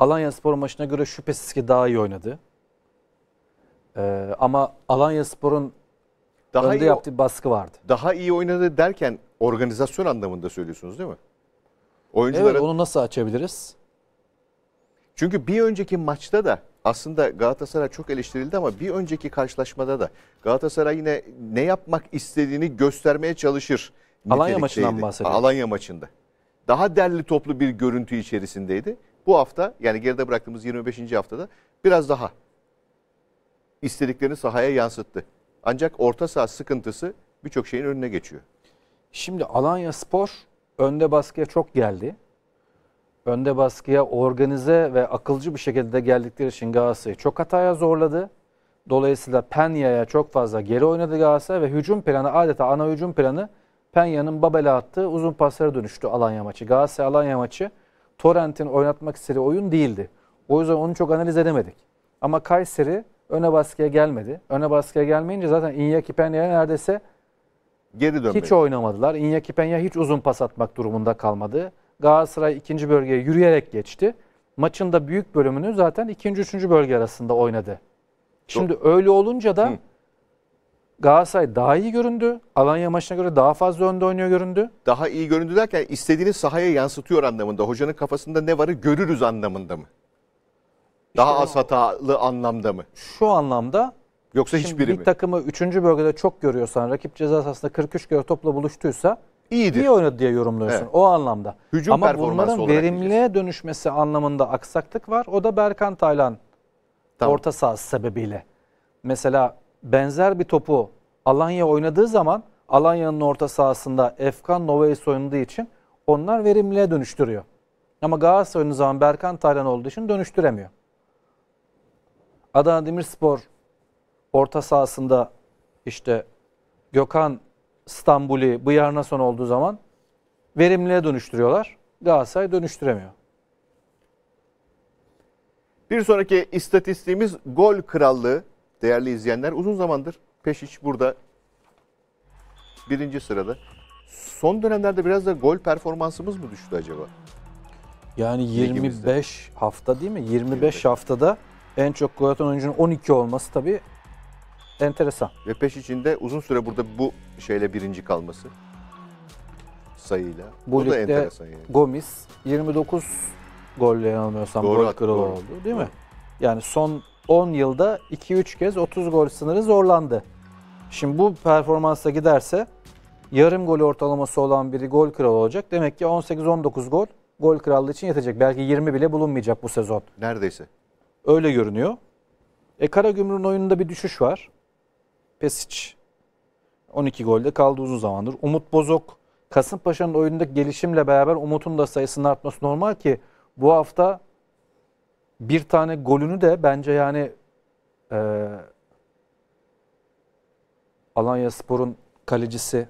Speaker 2: Alanya Spor maçına göre şüphesiz ki daha iyi oynadı. Ee, ama Alanya Spor'un daha önde iyi, yaptığı
Speaker 1: baskı vardı. Daha iyi oynadı derken organizasyon anlamında söylüyorsunuz değil mi? Oyuncuların... Evet onu nasıl açabiliriz? Çünkü bir önceki maçta da aslında Galatasaray çok eleştirildi ama bir önceki karşılaşmada da Galatasaray yine ne yapmak istediğini göstermeye çalışır. Alanya maçından bahsediyorum. Alanya maçında. Daha derli toplu bir görüntü içerisindeydi bu hafta yani geride bıraktığımız 25. haftada biraz daha istediklerini sahaya yansıttı. Ancak orta saha sıkıntısı birçok şeyin önüne geçiyor. Şimdi Alanya Spor önde baskıya
Speaker 2: çok geldi. Önde baskıya organize ve akılcı bir şekilde geldikleri için Galatasaray'ı çok hataya zorladı. Dolayısıyla Penya'ya çok fazla geri oynadı Galatasaray ve hücum planı adeta ana hücum planı Penya'nın Babel'e attığı uzun paslara dönüştü Alanya maçı. Galatasaray Alanya maçı Torrent'in oynatmak istediği oyun değildi. O yüzden onu çok analiz edemedik. Ama Kayseri öne baskıya gelmedi. Öne baskıya gelmeyince zaten Iñaki Peña'ya neredeyse geri dönmedi. Hiç oynamadılar. Iñaki Peña hiç uzun pas atmak durumunda kalmadı. Galatasaray ikinci bölgeye yürüyerek geçti. Maçın da büyük bölümünü zaten ikinci üçüncü bölge arasında oynadı. Şimdi Doğru. öyle olunca da Hı. Galatasaray
Speaker 1: daha iyi göründü. Alanya maçına göre daha fazla önde oynuyor göründü. Daha iyi göründü derken istediğini sahaya yansıtıyor anlamında. Hocanın kafasında ne varı görürüz anlamında mı? Daha işte az o, hatalı anlamda mı? Şu anlamda Yoksa hiçbiri bir takımı 3. bölgede çok
Speaker 2: görüyorsan, rakip ceza sahasında 43 kere topla buluştuysa İyidir. iyi oynadı diye yorumluyorsun evet. o anlamda. Hücum Ama bunların verimliye diyeceğiz. dönüşmesi anlamında aksaklık var. O da Berkan Taylan tamam. orta sahası sebebiyle. Mesela benzer bir topu Alanya oynadığı zaman Alanya'nın orta sahasında Efkan Novaes oynadığı için onlar verimliliğe dönüştürüyor. Ama Galatasaray oynadığı zaman Berkan Taylan olduğu için dönüştüremiyor. Adana Demirspor orta sahasında işte Gökhan İstanbul'i Bıyarna son olduğu zaman verimliliğe dönüştürüyorlar.
Speaker 1: Galatasaray dönüştüremiyor. Bir sonraki istatistiğimiz gol krallığı değerli izleyenler. Uzun zamandır Peşiç burada birinci sırada. Son dönemlerde biraz da gol performansımız mı düştü acaba? Yani 25 Ligimizde. hafta değil mi? 25 25. haftada en çok gol
Speaker 2: atan oyuncunun 12 olması tabii
Speaker 1: enteresan. Ve peş içinde uzun süre burada bu şeyle birinci kalması sayıyla. Bu, Bu da enteresan yani.
Speaker 2: Gomis 29 golle yanılmıyorsam Doğru, gol kralı oldu değil mi? Yani son 10 yılda 2-3 kez 30 gol sınırı zorlandı. Şimdi bu performansa giderse yarım gol ortalaması olan biri gol kralı olacak. Demek ki 18-19 gol gol krallığı için yetecek. Belki 20 bile bulunmayacak bu sezon. Neredeyse. Öyle görünüyor. E Karagümrük'ün oyununda bir düşüş var. Pesic 12 golde kaldı uzun zamandır. Umut Bozok Kasımpaşa'nın oyundaki gelişimle beraber Umut'un da sayısının artması normal ki bu hafta bir tane golünü de bence yani e, Alanya Spor'un kalecisi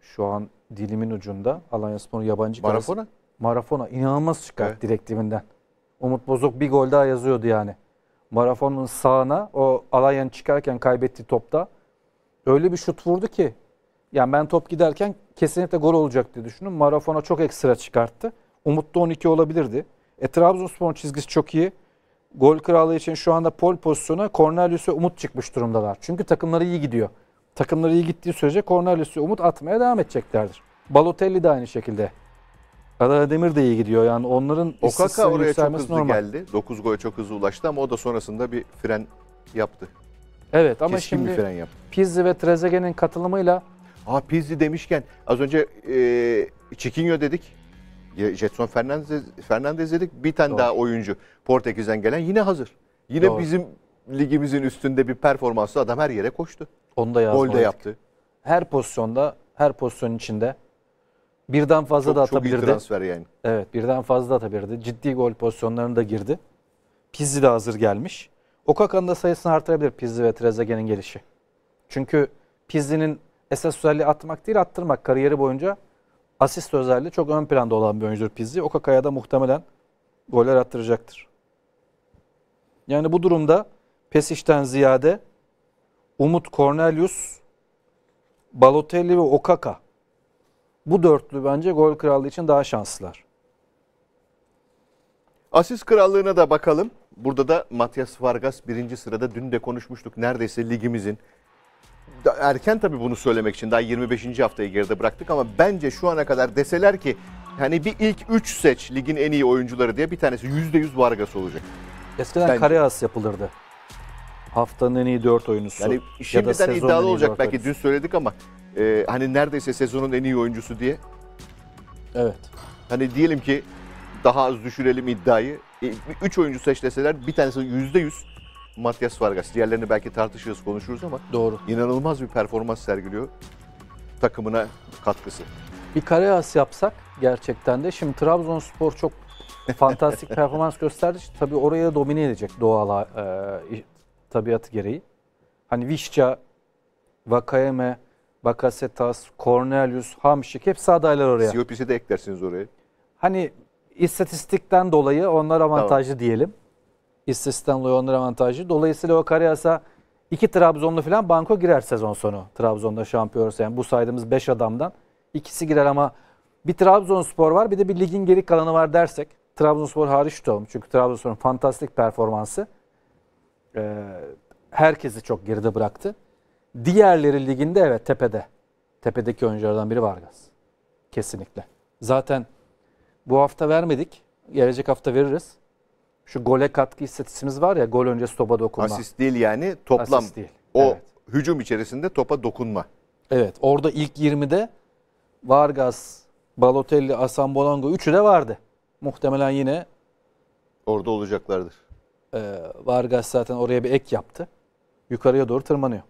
Speaker 2: şu an dilimin ucunda Alanya Spor'un yabancı kalecisi. Marafona? Marafona inanılmaz çıkart evet. direktivinden. Umut Bozok bir gol daha yazıyordu yani. Marafonun sağına o Alanya'nın çıkarken kaybettiği topta öyle bir şut vurdu ki yani ben top giderken kesinlikle gol olacak diye düşündüm. Marafona çok ekstra çıkarttı. Umut da 12 olabilirdi. E, Trabzonspor çizgisi çok iyi. Gol kralı için şu anda pol pozisyona Cornelius ve Umut çıkmış durumdalar. Çünkü takımları iyi gidiyor. Takımları iyi gittiği sürece Cornelius ve Umut atmaya devam edeceklerdir. Balotelli de aynı şekilde. Adana Demir de iyi gidiyor. Yani onların Okaka oraya çok hızlı normal. geldi.
Speaker 1: 9 gol çok hızlı ulaştı ama o da sonrasında bir fren yaptı. Evet ama Keskin şimdi bir fren yaptı. Pizzi ve Trezegen'in katılımıyla Aa Pizzi demişken az önce e, Çikinyo dedik. Jetson Fernandez, Fernandez dedik. Bir tane Doğru. daha oyuncu Portekiz'den gelen yine hazır. Yine Doğru. bizim ligimizin üstünde bir performanslı adam her yere koştu. Onu da Gol de yaptı.
Speaker 2: Her pozisyonda, her pozisyon içinde birden fazla çok, da atabilirdi. Çok iyi transfer yani. Evet, birden fazla da atabilirdi. Ciddi gol pozisyonlarına da girdi. Pizzi de hazır gelmiş. Okaka'nın da sayısını artırabilir Pizzi ve Trezeguet'in gelişi. Çünkü Pizzi'nin esas özelliği atmak değil, attırmak. Kariyeri boyunca asist özelliği çok ön planda olan bir oyuncudur Pizzi. Okaka'ya da muhtemelen goller attıracaktır. Yani bu durumda Pesic'ten ziyade Umut Cornelius, Balotelli ve Okaka bu dörtlü bence gol krallığı için daha şanslılar.
Speaker 1: Asist krallığına da bakalım. Burada da Matias Vargas birinci sırada dün de konuşmuştuk. Neredeyse ligimizin erken tabii bunu söylemek için daha 25. haftayı geride bıraktık ama bence şu ana kadar deseler ki hani bir ilk 3 seç ligin en iyi oyuncuları diye bir tanesi %100 Vargas olacak. Eskiden bence.
Speaker 2: kareas yapılırdı. Haftanın en iyi 4 oyuncusu. Yani şimdiden ya iddialı olacak belki oyuncusu.
Speaker 1: dün söyledik ama e, hani neredeyse sezonun en iyi oyuncusu diye. Evet. Hani diyelim ki daha az düşürelim iddiayı. 3 e, oyuncu seç deseler bir tanesi %100 Matias Vargas. Diğerlerini belki tartışırız, konuşuruz ama Doğru. İnanılmaz bir performans sergiliyor takımına katkısı.
Speaker 2: Bir kare as yapsak gerçekten de. Şimdi Trabzonspor çok fantastik performans gösterdi. Tabii oraya da domine edecek doğal e, tabiatı gereği. Hani Vişça, Vakayeme, Bakasetas, Cornelius, Hamşik hep sağdaylar oraya.
Speaker 1: Siyopis'i de eklersiniz oraya.
Speaker 2: Hani istatistikten dolayı onlar avantajlı tamam. diyelim. İstisden oluyor avantajı. Dolayısıyla o Karayas'a iki Trabzonlu falan banko girer sezon sonu. Trabzon'da şampiyonsa yani bu saydığımız beş adamdan ikisi girer ama bir Trabzonspor var bir de bir ligin geri kalanı var dersek Trabzonspor hariç tutalım. Çünkü Trabzonspor'un fantastik performansı e, herkesi çok geride bıraktı. Diğerleri liginde evet tepede. Tepedeki oyunculardan biri Vargas. Kesinlikle. Zaten bu hafta vermedik. Gelecek hafta veririz. Şu gole katkı istatistiğimiz var ya gol öncesi topa dokunma. Asist değil yani toplam. Asist değil.
Speaker 1: O evet. hücum içerisinde topa dokunma.
Speaker 2: Evet orada ilk 20'de Vargas, Balotelli, Asambolongo üçü de vardı. Muhtemelen yine orada
Speaker 1: olacaklardır.
Speaker 2: E, Vargas zaten oraya bir ek yaptı. Yukarıya doğru tırmanıyor.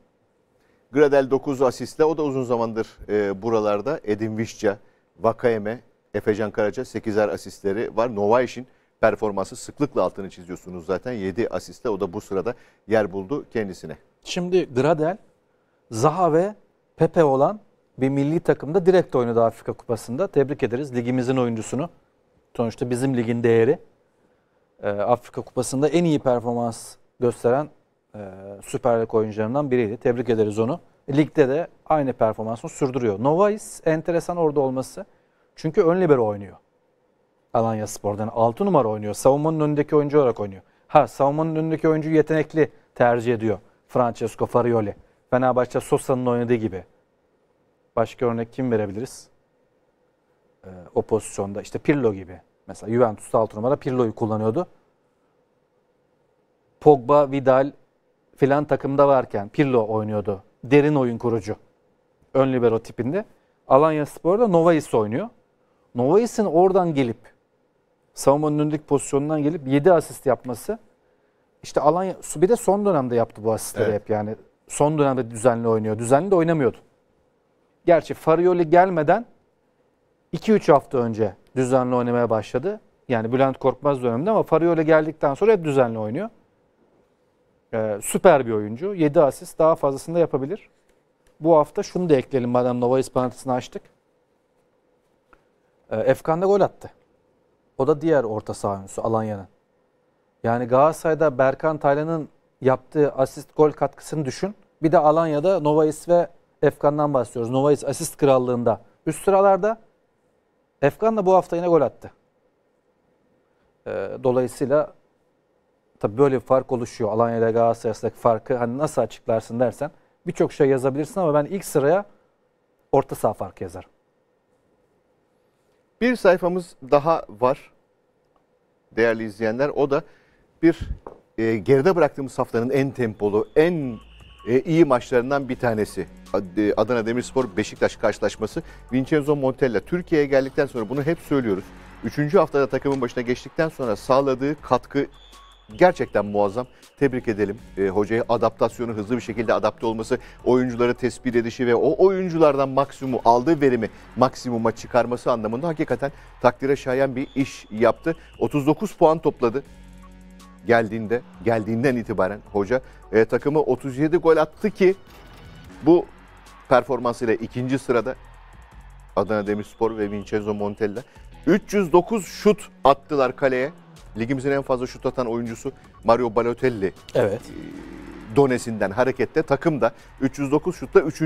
Speaker 1: Gradel 9 asistle o da uzun zamandır e, buralarda. Edin Vişça, Vakayeme, Efecan Karaca 8'er asistleri var. için performansı sıklıkla altını çiziyorsunuz zaten. 7 asiste o da bu sırada yer buldu kendisine. Şimdi Gradel, Zaha ve Pepe olan bir milli takımda direkt oynadı Afrika
Speaker 2: Kupası'nda. Tebrik ederiz ligimizin oyuncusunu. Sonuçta bizim ligin değeri. E, Afrika Kupası'nda en iyi performans gösteren e, Süper Lig oyuncularından biriydi. Tebrik ederiz onu. Ligde de aynı performansını sürdürüyor. Novais enteresan orada olması. Çünkü ön libero oynuyor. Alanya Spor'dan 6 numara oynuyor. Savunmanın önündeki oyuncu olarak oynuyor. Ha savunmanın önündeki oyuncu yetenekli tercih ediyor. Francesco Farioli. Fenerbahçe Sosa'nın oynadığı gibi. Başka örnek kim verebiliriz? Ee, o pozisyonda işte Pirlo gibi. Mesela Juventus 6 numara Pirlo'yu kullanıyordu. Pogba, Vidal filan takımda varken Pirlo oynuyordu. Derin oyun kurucu. Ön libero tipinde. Alanya Spor'da Novais oynuyor. Novais'in oradan gelip savunmanın önündeki pozisyondan gelip 7 asist yapması. İşte Alanya bir de son dönemde yaptı bu asistleri evet. hep yani. Son dönemde düzenli oynuyor. Düzenli de oynamıyordu. Gerçi Farioli gelmeden 2-3 hafta önce düzenli oynamaya başladı. Yani Bülent Korkmaz döneminde ama Farioli geldikten sonra hep düzenli oynuyor. Ee, süper bir oyuncu. 7 asist daha fazlasını da yapabilir. Bu hafta şunu da ekleyelim madem Novayis penaltısını açtık. Ee, Efkan da gol attı. O da diğer orta saha oyuncusu Alanya'nın. Yani Galatasaray'da Berkan Taylan'ın yaptığı asist gol katkısını düşün. Bir de Alanya'da Novais ve Efkan'dan bahsediyoruz. Novais asist krallığında. Üst sıralarda Efkan da bu hafta yine gol attı. Ee, dolayısıyla tabii böyle bir fark oluşuyor. Alanya ile Galatasaray arasındaki farkı hani nasıl açıklarsın dersen
Speaker 1: birçok şey yazabilirsin ama ben ilk sıraya orta saha farkı yazarım. Bir sayfamız daha var değerli izleyenler. O da bir e, geride bıraktığımız haftanın en tempolu, en e, iyi maçlarından bir tanesi. E, Adana Demirspor Beşiktaş karşılaşması. Vincenzo Montella Türkiye'ye geldikten sonra bunu hep söylüyoruz. Üçüncü haftada takımın başına geçtikten sonra sağladığı katkı gerçekten muazzam. Tebrik edelim e, ee, hocayı adaptasyonu hızlı bir şekilde adapte olması, oyuncuları tespit edişi ve o oyunculardan maksimumu aldığı verimi maksimuma çıkarması anlamında hakikaten takdire şayan bir iş yaptı. 39 puan topladı geldiğinde geldiğinden itibaren hoca e, takımı 37 gol attı ki bu performansıyla ikinci sırada Adana Demirspor ve Vincenzo Montella 309 şut attılar kaleye. Ligimizin en fazla şut atan oyuncusu Mario Balotelli. Evet. E, donesinden harekette takım da 309 şutta 3.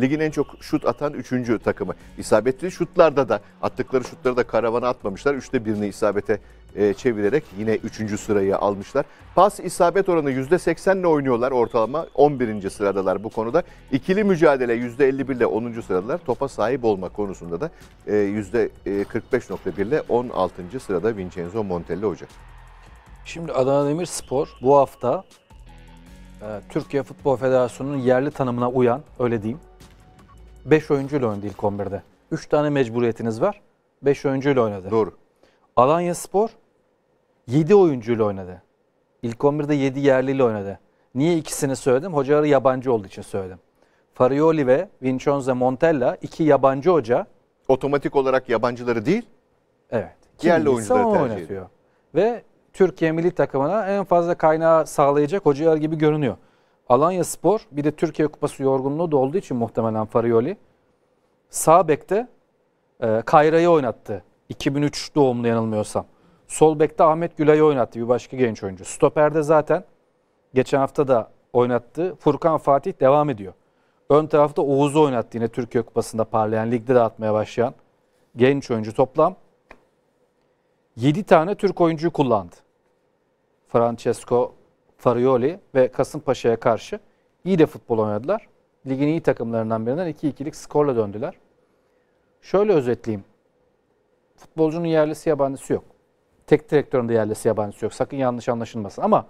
Speaker 1: Ligin en çok şut atan 3. takımı. İsabetli şutlarda da attıkları şutları da karavana atmamışlar. Üçte birini isabete e, çevirerek yine 3. sırayı almışlar. Pas isabet oranı %80 ile oynuyorlar ortalama. 11. sıradalar bu konuda. İkili mücadele %51 ile 10. sıradalar. Topa sahip olma konusunda da e, %45.1 ile 16. sırada Vincenzo Montella hocam.
Speaker 2: Şimdi Adana Demirspor bu hafta e, Türkiye Futbol Federasyonu'nun yerli tanımına uyan, öyle diyeyim. 5 oyuncuyla oynadı ilk 11'de. 3 tane mecburiyetiniz var. 5 oyuncuyla oynadı. Doğru. Alanya Spor 7 oyuncuyla oynadı. İlk 11'de 7 yerliyle oynadı. Niye ikisini söyledim? Hocaları yabancı olduğu için söyledim. Farioli ve Vincenzo Montella iki yabancı hoca. Otomatik
Speaker 1: olarak yabancıları
Speaker 2: değil. Evet. Kim yerli oyuncuları tercih oynatıyor. ediyor. Ve Türkiye milli takımına en fazla kaynağı sağlayacak hocalar gibi görünüyor. Alanya Spor bir de Türkiye Kupası yorgunluğu da olduğu için muhtemelen Farioli. Sağ bekte e, Kayra'yı oynattı. 2003 doğumlu yanılmıyorsam. Sol bekte Ahmet Gülay'ı oynattı bir başka genç oyuncu. Stoper'de zaten geçen hafta da oynattı. Furkan Fatih devam ediyor. Ön tarafta Oğuz'u oynattı yine Türkiye Kupası'nda parlayan, ligde de atmaya başlayan genç oyuncu. Toplam 7 tane Türk oyuncuyu kullandı. Francesco Farioli ve Kasımpaşa'ya karşı iyi de futbol oynadılar. Ligin iyi takımlarından birinden 2-2'lik skorla döndüler. Şöyle özetleyeyim. Futbolcunun yerlisi yabancısı yok. Tek direktörün de yerlisi yabancısı yok. Sakın yanlış anlaşılmasın. Ama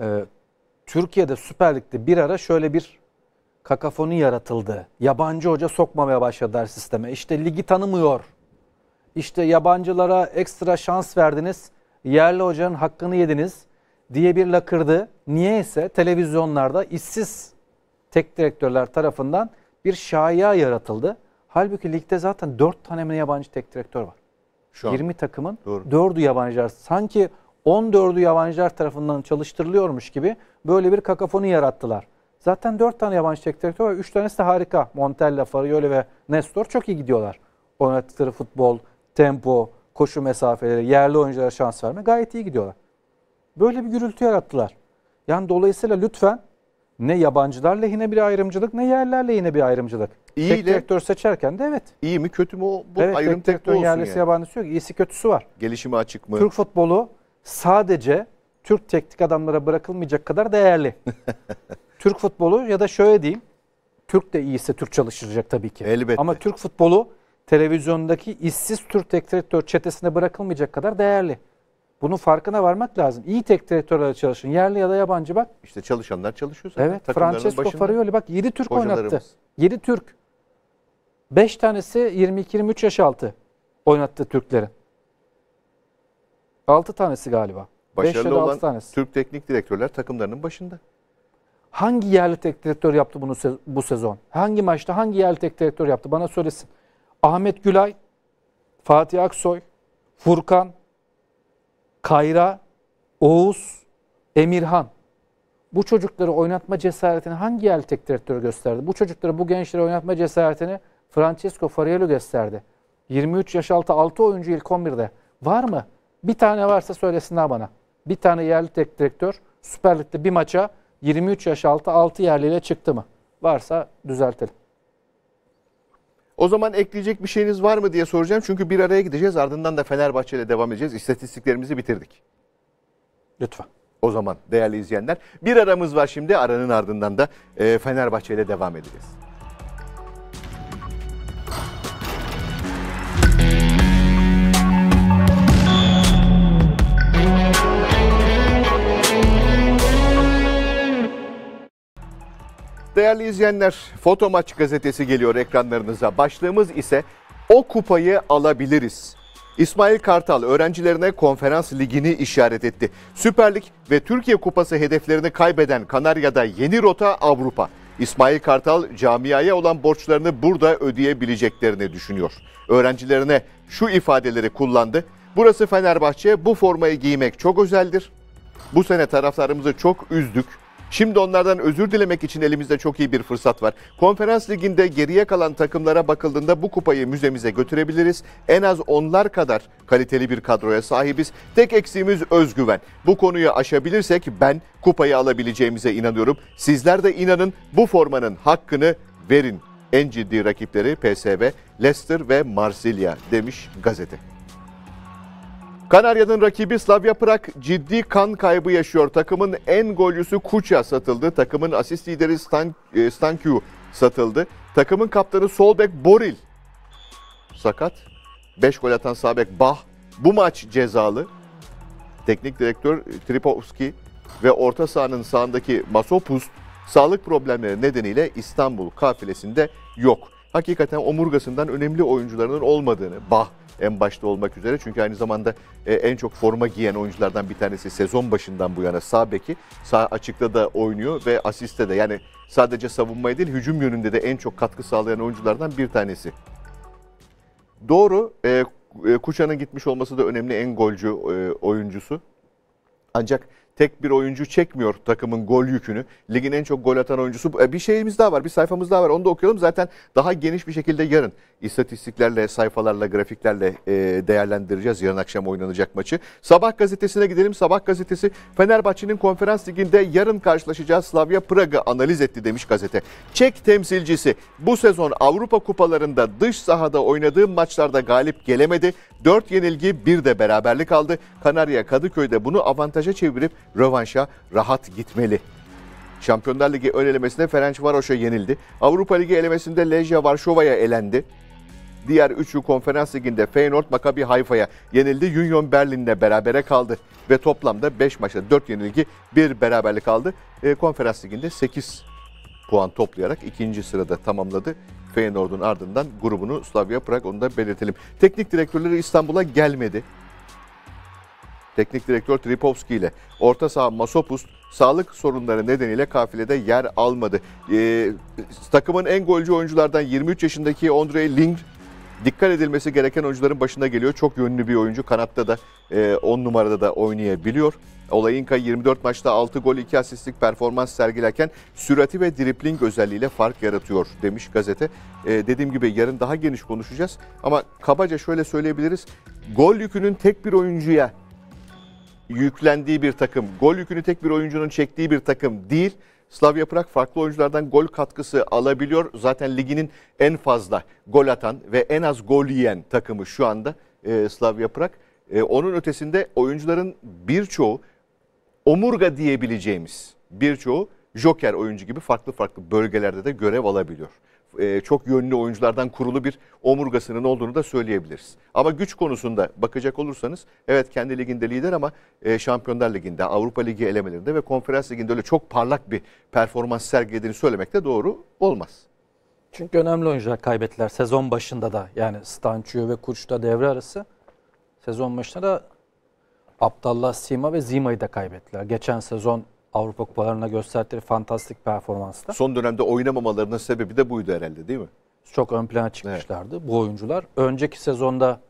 Speaker 2: e, Türkiye'de Süper Lig'de bir ara şöyle bir kakafonu yaratıldı. Yabancı hoca sokmamaya başladılar sisteme. İşte ligi tanımıyor. İşte yabancılara ekstra şans verdiniz. Yerli hocanın hakkını yediniz diye bir lakırdı. Niyeyse televizyonlarda işsiz tek direktörler tarafından bir şaya yaratıldı. Halbuki ligde zaten 4 tane yabancı tek direktör var. Şu an. 20 takımın Doğru. 4'ü yabancılar. Sanki 14'ü yabancılar tarafından çalıştırılıyormuş gibi böyle bir kakafonu yarattılar. Zaten 4 tane yabancı teknik direktör var. 3 tanesi de harika. Montella, Farioli ve Nestor çok iyi gidiyorlar. Oynattıkları futbol, tempo, koşu mesafeleri, yerli oyunculara şans verme gayet iyi gidiyorlar. Böyle bir gürültü yarattılar. Yani dolayısıyla lütfen ne yabancılar lehine bir ayrımcılık ne yerler lehine bir ayrımcılık. İyi tek ile, direktör seçerken de evet. İyi mi kötü mü o bu evet, ayrım tek, tek direktörün yerlisi yani. yabancısı yok. İyisi kötüsü var.
Speaker 1: Gelişimi açık mı? Türk
Speaker 2: futbolu sadece Türk teknik adamlara bırakılmayacak kadar değerli. Türk futbolu ya da şöyle diyeyim. Türk de iyiyse Türk çalışacak tabii ki. Elbette. Ama Türk futbolu televizyondaki işsiz Türk teknik direktör çetesine bırakılmayacak kadar değerli. Bunun farkına varmak lazım. İyi tek direktörlerle çalışın. Yerli ya da yabancı bak.
Speaker 1: İşte çalışanlar çalışıyor zaten. Evet Francesco başında. Farioli bak 7 Türk oynattı.
Speaker 2: 7 Türk. 5 tanesi 22-23 yaş altı oynattı Türklerin. 6 tanesi galiba.
Speaker 1: Başarılı olan altı tanesi. Türk teknik direktörler takımlarının başında.
Speaker 2: Hangi yerli tek direktör yaptı bunu se bu sezon? Hangi maçta hangi yerli tek direktör yaptı? Bana söylesin. Ahmet Gülay, Fatih Aksoy, Furkan, Kayra, Oğuz, Emirhan. Bu çocukları oynatma cesaretini hangi el tek direktörü gösterdi? Bu çocukları, bu gençleri oynatma cesaretini Francesco Fariello gösterdi. 23 yaş altı 6 oyuncu ilk 11'de. Var mı? Bir tane varsa söylesinler bana. Bir tane yerli tek direktör Süper Lig'de bir maça 23 yaş altı 6 yerliyle çıktı mı? Varsa düzeltelim.
Speaker 1: O zaman ekleyecek bir şeyiniz var mı diye soracağım. Çünkü bir araya gideceğiz. Ardından da Fenerbahçe ile devam edeceğiz. İstatistiklerimizi bitirdik. Lütfen. O zaman değerli izleyenler bir aramız var şimdi. Aranın ardından da e, Fenerbahçe ile devam edeceğiz. Değerli izleyenler, Foto Maç gazetesi geliyor ekranlarınıza. Başlığımız ise o kupayı alabiliriz. İsmail Kartal öğrencilerine konferans ligini işaret etti. Süper Lig ve Türkiye Kupası hedeflerini kaybeden Kanarya'da yeni rota Avrupa. İsmail Kartal camiaya olan borçlarını burada ödeyebileceklerini düşünüyor. Öğrencilerine şu ifadeleri kullandı. Burası Fenerbahçe, bu formayı giymek çok özeldir. Bu sene taraflarımızı çok üzdük Şimdi onlardan özür dilemek için elimizde çok iyi bir fırsat var. Konferans liginde geriye kalan takımlara bakıldığında bu kupayı müzemize götürebiliriz. En az onlar kadar kaliteli bir kadroya sahibiz. Tek eksiğimiz özgüven. Bu konuyu aşabilirsek ben kupayı alabileceğimize inanıyorum. Sizler de inanın bu formanın hakkını verin. En ciddi rakipleri PSV, Leicester ve Marsilya demiş gazete. Kanarya'nın rakibi Slavia Prag ciddi kan kaybı yaşıyor. Takımın en golcüsü Kuça satıldı. Takımın asist lideri Stan, e, Stankiu satıldı. Takımın kaptanı Solbek Boril sakat. 5 gol atan Sabek Bah bu maç cezalı. Teknik direktör Tripovski ve orta sahanın sağındaki Masopust sağlık problemleri nedeniyle İstanbul kafilesinde yok hakikaten omurgasından önemli oyuncularının olmadığını, Bah en başta olmak üzere çünkü aynı zamanda e, en çok forma giyen oyunculardan bir tanesi sezon başından bu yana sağ beki sağ açıkta da oynuyor ve asiste de yani sadece savunmaya değil hücum yönünde de en çok katkı sağlayan oyunculardan bir tanesi. Doğru e, e Kuşan'ın gitmiş olması da önemli en golcü e, oyuncusu. Ancak tek bir oyuncu çekmiyor takımın gol yükünü. Ligin en çok gol atan oyuncusu. E, bir şeyimiz daha var, bir sayfamız daha var. Onu da okuyalım. Zaten daha geniş bir şekilde yarın istatistiklerle, sayfalarla, grafiklerle e, değerlendireceğiz yarın akşam oynanacak maçı. Sabah gazetesine gidelim. Sabah gazetesi Fenerbahçe'nin konferans liginde yarın karşılaşacağı Slavia Praga analiz etti demiş gazete. Çek temsilcisi bu sezon Avrupa kupalarında dış sahada oynadığı maçlarda galip gelemedi. 4 yenilgi bir de beraberlik aldı. Kanarya Kadıköy'de bunu avantaja çevirip rövanşa rahat gitmeli. Şampiyonlar Ligi ön elemesinde Ferencvaros'a yenildi. Avrupa Ligi elemesinde Lejya Varşova'ya elendi. Diğer üçü konferans liginde Feyenoord Maka'bi Haifa'ya yenildi. Union Berlin'le berabere kaldı. Ve toplamda 5 maçta 4 yenilgi 1 beraberlik aldı. E, konferans liginde 8 puan toplayarak ikinci sırada tamamladı. Feyenoord'un ardından grubunu Slavia Prag onu da belirtelim. Teknik direktörleri İstanbul'a gelmedi. Teknik direktör Tripovski ile orta saha Masopust sağlık sorunları nedeniyle kafilede yer almadı. Ee, takımın en golcü oyunculardan 23 yaşındaki Andre Ling dikkat edilmesi gereken oyuncuların başına geliyor. Çok yönlü bir oyuncu. Kanatta da 10 e, numarada da oynayabiliyor. Olayinka 24 maçta 6 gol 2 asistlik performans sergilerken sürati ve dripling özelliğiyle fark yaratıyor demiş gazete. E, dediğim gibi yarın daha geniş konuşacağız. Ama kabaca şöyle söyleyebiliriz. Gol yükünün tek bir oyuncuya yüklendiği bir takım, gol yükünü tek bir oyuncunun çektiği bir takım değil. Slavia Prag farklı oyunculardan gol katkısı alabiliyor. Zaten liginin en fazla gol atan ve en az gol yiyen takımı şu anda e, Slavia Prag. E, onun ötesinde oyuncuların birçoğu omurga diyebileceğimiz birçoğu joker oyuncu gibi farklı farklı bölgelerde de görev alabiliyor. E, çok yönlü oyunculardan kurulu bir omurgasının olduğunu da söyleyebiliriz. Ama güç konusunda bakacak olursanız evet kendi liginde lider ama e, Şampiyonlar Ligi'nde, Avrupa Ligi elemelerinde ve Konferans Ligi'nde öyle çok parlak bir performans sergilediğini söylemek de doğru olmaz.
Speaker 2: Çünkü önemli oyuncular kaybettiler sezon başında da yani Stançio ve Kurç'ta devre arası sezon başında da Abdallah Sima ve Zima'yı da kaybettiler. Geçen sezon Avrupa Kupalarına gösterdikleri fantastik
Speaker 1: performansla. Son dönemde oynamamalarının sebebi de buydu herhalde değil mi?
Speaker 2: Çok ön plana çıkmışlardı evet. bu oyuncular. Önceki sezonda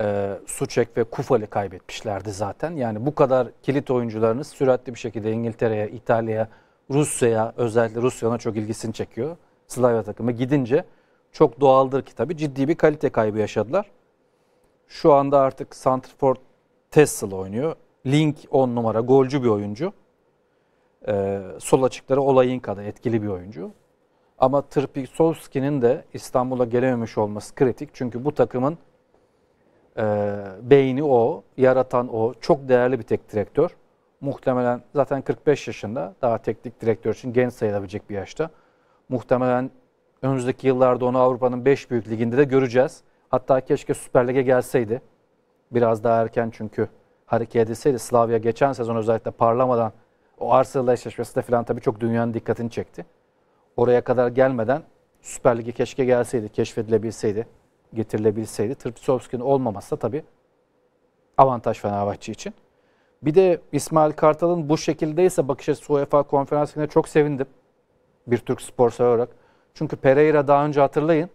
Speaker 2: e, Suçek ve Kufal'i kaybetmişlerdi zaten. Yani bu kadar kilit oyuncularınız süratli bir şekilde İngiltere'ye, İtalya'ya, Rusya'ya özellikle Rusya'na çok ilgisini çekiyor. Slavia takımı gidince çok doğaldır ki tabii ciddi bir kalite kaybı yaşadılar. Şu anda artık Santrford Tessel oynuyor. Link 10 numara golcü bir oyuncu e, sol açıkları Olayinka da etkili bir oyuncu. Ama Trpisolski'nin de İstanbul'a gelememiş olması kritik. Çünkü bu takımın e, beyni o, yaratan o. Çok değerli bir tek direktör. Muhtemelen zaten 45 yaşında daha teknik direktör için genç sayılabilecek bir yaşta. Muhtemelen önümüzdeki yıllarda onu Avrupa'nın 5 büyük liginde de göreceğiz. Hatta keşke Süper Lig'e gelseydi. Biraz daha erken çünkü hareket edilseydi. Slavia geçen sezon özellikle parlamadan o Arsenal eşleşmesi de falan tabii çok dünyanın dikkatini çekti. Oraya kadar gelmeden Süper Lig'e keşke gelseydi, keşfedilebilseydi, getirilebilseydi. Tırpisovski'nin olmaması tabii avantaj Fenerbahçe için. Bir de İsmail Kartal'ın bu şekildeyse bakış açısı UEFA konferansına çok sevindim. Bir Türk spor olarak. Çünkü Pereira daha önce hatırlayın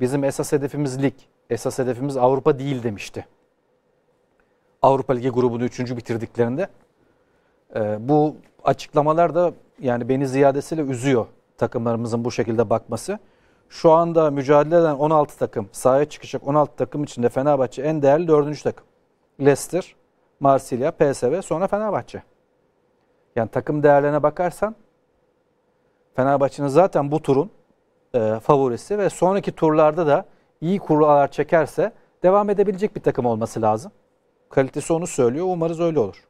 Speaker 2: bizim esas hedefimiz lig, esas hedefimiz Avrupa değil demişti. Avrupa Ligi grubunu üçüncü bitirdiklerinde ee, bu açıklamalar da yani beni ziyadesiyle üzüyor takımlarımızın bu şekilde bakması. Şu anda mücadele eden 16 takım, sahaya çıkacak 16 takım içinde Fenerbahçe en değerli 4. takım. Leicester, Marsilya, PSV sonra Fenerbahçe. Yani takım değerlerine bakarsan Fenerbahçe'nin zaten bu turun e, favorisi ve sonraki turlarda da iyi kurallar çekerse devam edebilecek bir takım olması lazım. Kalitesi onu
Speaker 1: söylüyor. Umarız öyle olur.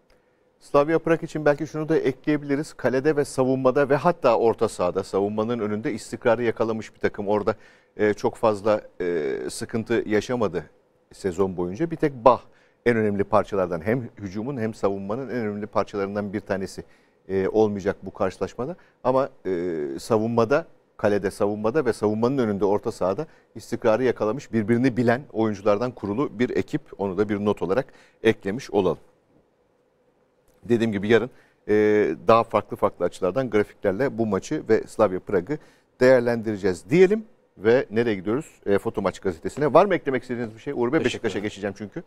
Speaker 1: Slavia Prag için belki şunu da ekleyebiliriz. Kalede ve savunmada ve hatta orta sahada savunmanın önünde istikrarı yakalamış bir takım. Orada e, çok fazla e, sıkıntı yaşamadı sezon boyunca. Bir tek Bah en önemli parçalardan hem hücumun hem savunmanın en önemli parçalarından bir tanesi e, olmayacak bu karşılaşmada. Ama e, savunmada, kalede savunmada ve savunmanın önünde orta sahada istikrarı yakalamış birbirini bilen oyunculardan kurulu bir ekip. Onu da bir not olarak eklemiş olalım dediğim gibi yarın e, daha farklı farklı açılardan grafiklerle bu maçı ve Slavia Prag'ı değerlendireceğiz diyelim ve nereye gidiyoruz? E, Foto Maç gazetesine. Var mı eklemek istediğiniz bir şey? Uğur Bey Beşiktaş'a geçeceğim çünkü.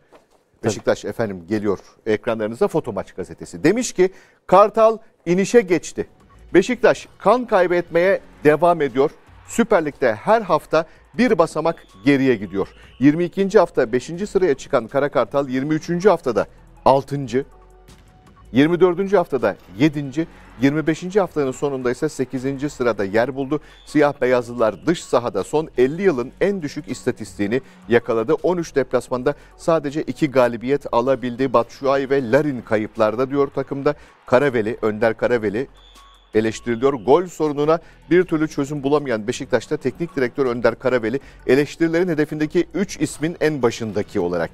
Speaker 1: Beşiktaş Tabii. efendim geliyor ekranlarınıza Foto Maç gazetesi. Demiş ki Kartal inişe geçti. Beşiktaş kan kaybetmeye devam ediyor. Süper Lig'de her hafta bir basamak geriye gidiyor. 22. hafta 5. sıraya çıkan Kara Kartal 23. haftada 6. 24. haftada 7. 25. haftanın sonunda ise 8. sırada yer buldu. Siyah beyazlılar dış sahada son 50 yılın en düşük istatistiğini yakaladı. 13 deplasmanda sadece 2 galibiyet alabildi. Batshuayi ve Larin kayıplarda diyor takımda. Karaveli, Önder Karaveli eleştiriliyor. Gol sorununa bir türlü çözüm bulamayan Beşiktaş'ta teknik direktör Önder Karaveli eleştirilerin hedefindeki 3 ismin en başındaki olarak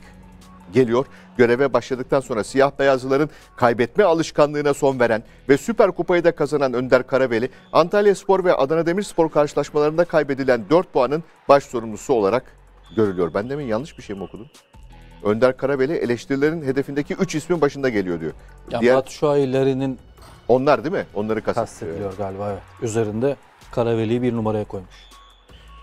Speaker 1: geliyor. Göreve başladıktan sonra siyah beyazlıların kaybetme alışkanlığına son veren ve Süper Kupayı da kazanan Önder Karabeli, Antalya Spor ve Adana Demirspor karşılaşmalarında kaybedilen 4 puanın baş sorumlusu olarak görülüyor. Ben demin yanlış bir şey mi okudum? Önder Karabeli eleştirilerin hedefindeki 3 ismin başında geliyor diyor. Ya Diğer... Batuşayilerinin... Onlar değil mi? Onları kastediliyor galiba evet. Üzerinde Karabeli'yi bir numaraya koymuş.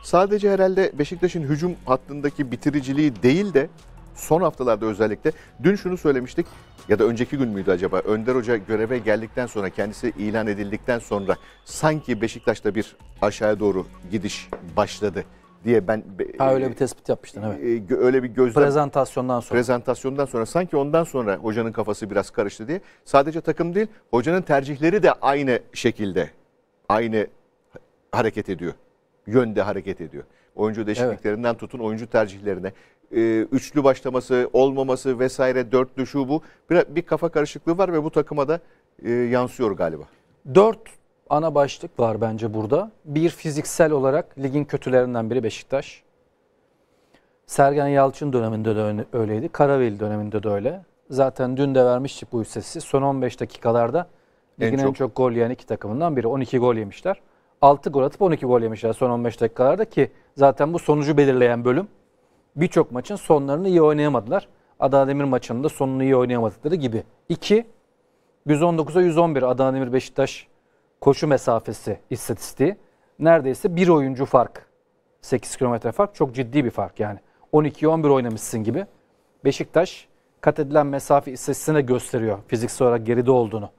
Speaker 1: Sadece herhalde Beşiktaş'ın hücum hattındaki bitiriciliği değil de son haftalarda özellikle dün şunu söylemiştik ya da önceki gün müydü acaba? Önder Hoca göreve geldikten sonra kendisi ilan edildikten sonra sanki Beşiktaş'ta bir aşağıya doğru gidiş başladı diye ben ha, öyle e, bir
Speaker 2: tespit yapmıştın evet. E, öyle bir gözlem
Speaker 1: prezentasyondan sonra prezentasyondan sonra sanki ondan sonra hocanın kafası biraz karıştı diye sadece takım değil hocanın tercihleri de aynı şekilde aynı hareket ediyor. Yönde hareket ediyor. Oyuncu değişikliklerinden evet. tutun oyuncu tercihlerine e, üçlü başlaması, olmaması vesaire dörtlü şu bu. Bir, bir kafa karışıklığı var ve bu takıma da e, yansıyor galiba. Dört
Speaker 2: ana başlık var bence burada. Bir fiziksel olarak ligin kötülerinden biri Beşiktaş. Sergen Yalçın döneminde de öyleydi. Karaveli döneminde de öyle. Zaten dün de vermiştik bu hissesi. Son 15 dakikalarda ligin en çok, en çok gol yiyen iki takımından biri. 12 gol yemişler. 6 gol atıp 12 gol yemişler son 15 dakikalarda ki zaten bu sonucu belirleyen bölüm birçok maçın sonlarını iyi oynayamadılar. Adana Demir maçının da sonunu iyi oynayamadıkları gibi. 2. 119'a 111 Adana Demir Beşiktaş koşu mesafesi istatistiği. Neredeyse bir oyuncu fark. 8 kilometre fark çok ciddi bir fark yani. 12 11 oynamışsın gibi. Beşiktaş kat edilen mesafe istatistiğine gösteriyor fiziksel olarak geride olduğunu.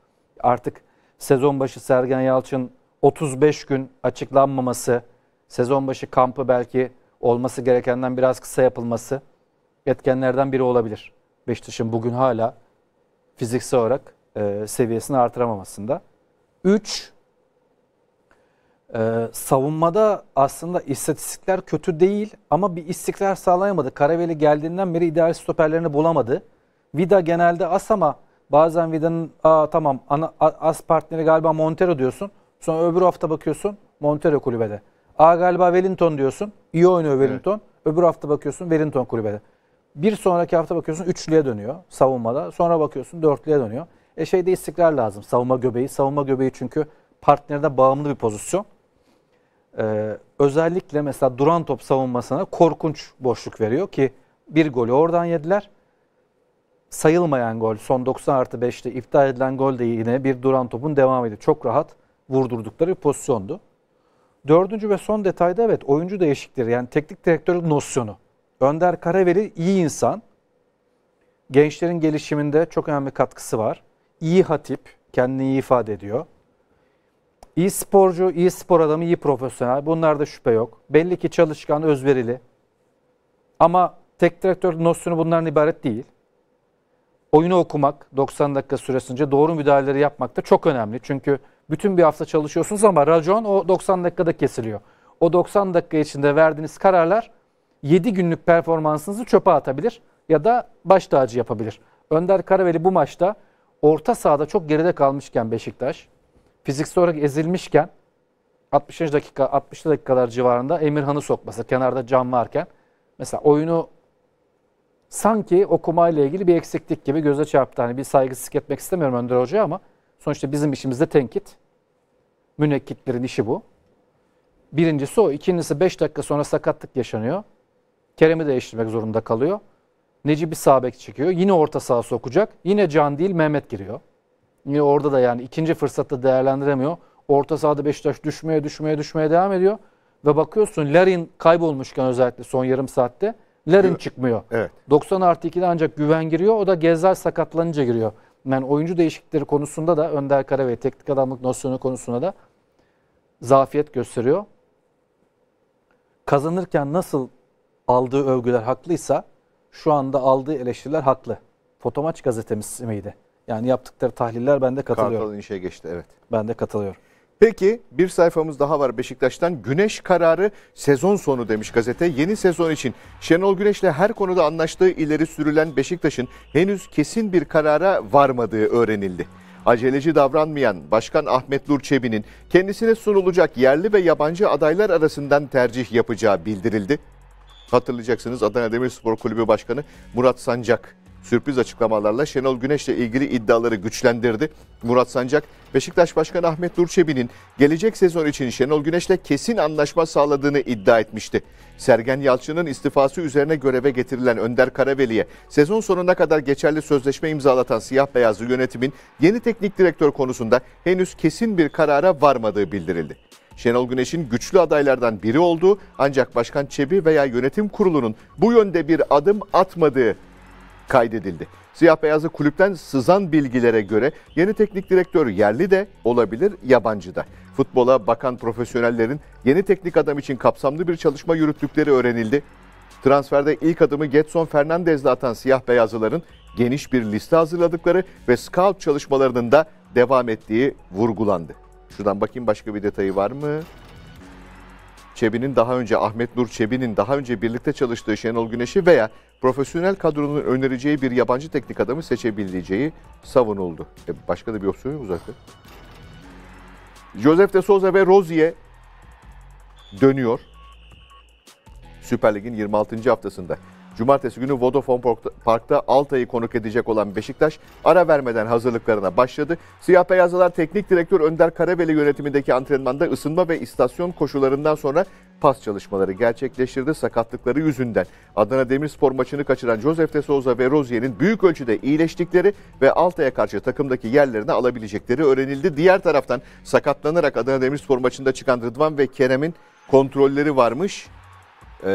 Speaker 2: Artık sezon başı Sergen Yalçın 35 gün açıklanmaması, sezon başı kampı belki olması gerekenden biraz kısa yapılması etkenlerden biri olabilir. Beşiktaş'ın bugün hala fiziksel olarak e, seviyesini artıramamasında. 3. E, savunmada aslında istatistikler kötü değil ama bir istikrar sağlayamadı. Karaveli geldiğinden beri ideal stoperlerini bulamadı. Vida genelde as ama bazen Vida'nın tamam ana, as partneri galiba Montero diyorsun. Sonra öbür hafta bakıyorsun Montero kulübede. A galiba Wellington diyorsun. İyi oynuyor Wellington. Evet. Öbür hafta bakıyorsun Wellington kulübede. Bir sonraki hafta bakıyorsun üçlüye dönüyor savunmada. Sonra bakıyorsun dörtlüye dönüyor. E şeyde istikrar lazım. Savunma göbeği. Savunma göbeği çünkü partnerine bağımlı bir pozisyon. Ee, özellikle mesela duran top savunmasına korkunç boşluk veriyor ki bir golü oradan yediler. Sayılmayan gol son 90 artı 5'te iptal edilen gol de yine bir duran topun devamıydı. Çok rahat vurdurdukları bir pozisyondu. Dördüncü ve son detayda evet oyuncu değişikleri yani teknik direktörlük nosyonu. Önder Karaveli iyi insan. Gençlerin gelişiminde çok önemli katkısı var. İyi hatip, kendini iyi ifade ediyor. İyi sporcu, iyi spor adamı, iyi profesyonel. Bunlarda şüphe yok. Belli ki çalışkan, özverili. Ama tek direktör nosyonu bunların ibaret değil. Oyunu okumak, 90 dakika süresince doğru müdahaleleri yapmak da çok önemli. Çünkü bütün bir hafta çalışıyorsunuz ama racon o 90 dakikada kesiliyor. O 90 dakika içinde verdiğiniz kararlar 7 günlük performansınızı çöpe atabilir ya da baş tacı yapabilir. Önder Karaveli bu maçta orta sahada çok geride kalmışken Beşiktaş, fiziksel olarak ezilmişken 60. dakika 60 dakikalar civarında Emirhan'ı sokması kenarda cam varken mesela oyunu sanki okumayla ilgili bir eksiklik gibi göze çarptı. Hani bir saygısızlık etmek istemiyorum Önder Hoca'ya ama Sonuçta bizim işimizde tenkit. Münekkitlerin işi bu. Birincisi o. ikincisi 5 dakika sonra sakatlık yaşanıyor. Kerem'i değiştirmek zorunda kalıyor. Necip bir sağ bek çıkıyor. Yine orta sağa sokacak. Yine Can değil Mehmet giriyor. Yine orada da yani ikinci fırsatta değerlendiremiyor. Orta sahada Beşiktaş düşmeye düşmeye düşmeye devam ediyor. Ve bakıyorsun Larin kaybolmuşken özellikle son yarım saatte Larin evet. çıkmıyor. Evet. 90 artı 2'de ancak Güven giriyor. O da Gezler sakatlanınca giriyor yani oyuncu değişiklikleri konusunda da Önder Kara ve teknik adamlık nosyonu konusunda da zafiyet gösteriyor. Kazanırken nasıl aldığı övgüler haklıysa şu anda aldığı eleştiriler haklı. Fotomaç gazetemiz
Speaker 1: miydi? Yani yaptıkları tahliller ben de katılıyorum. Kartal'ın işe geçti evet. Ben de katılıyorum. Peki bir sayfamız daha var Beşiktaş'tan. Güneş kararı sezon sonu demiş gazete. Yeni sezon için Şenol Güneş'le her konuda anlaştığı ileri sürülen Beşiktaş'ın henüz kesin bir karara varmadığı öğrenildi. Aceleci davranmayan Başkan Ahmet Nur Çebi'nin kendisine sunulacak yerli ve yabancı adaylar arasından tercih yapacağı bildirildi. Hatırlayacaksınız Adana Demirspor Kulübü Başkanı Murat Sancak sürpriz açıklamalarla Şenol Güneş'le ilgili iddiaları güçlendirdi. Murat Sancak, Beşiktaş Başkanı Ahmet Durçebi'nin gelecek sezon için Şenol Güneş'le kesin anlaşma sağladığını iddia etmişti. Sergen Yalçın'ın istifası üzerine göreve getirilen Önder Karaveli'ye sezon sonuna kadar geçerli sözleşme imzalatan siyah beyazlı yönetimin yeni teknik direktör konusunda henüz kesin bir karara varmadığı bildirildi. Şenol Güneş'in güçlü adaylardan biri olduğu ancak Başkan Çebi veya yönetim kurulunun bu yönde bir adım atmadığı kaydedildi. Siyah beyazlı kulüpten sızan bilgilere göre yeni teknik direktör yerli de olabilir, yabancı da. Futbola bakan profesyonellerin yeni teknik adam için kapsamlı bir çalışma yürüttükleri öğrenildi. Transferde ilk adımı Getson Fernandez'le atan siyah beyazlıların geniş bir liste hazırladıkları ve scout çalışmalarının da devam ettiği vurgulandı. Şuradan bakayım başka bir detayı var mı? Çebi'nin daha önce Ahmet Nur Çebi'nin daha önce birlikte çalıştığı Şenol Güneş'i veya profesyonel kadronun önereceği bir yabancı teknik adamı seçebileceği savunuldu. E başka da bir opsiyon yok zaten. Josef de Souza ve Rozier dönüyor. Süper Lig'in 26. haftasında. Cumartesi günü Vodafone Park'ta Altay'ı konuk edecek olan Beşiktaş ara vermeden hazırlıklarına başladı. Siyah Beyazlılar Teknik Direktör Önder Karabeli yönetimindeki antrenmanda ısınma ve istasyon koşullarından sonra pas çalışmaları gerçekleştirdi sakatlıkları yüzünden. Adana Demirspor maçını kaçıran Josef de Souza ve Rozier'in büyük ölçüde iyileştikleri ve Altay'a karşı takımdaki yerlerini alabilecekleri öğrenildi. Diğer taraftan sakatlanarak Adana Demirspor maçında çıkan Rıdvan ve Kerem'in kontrolleri varmış. Ee,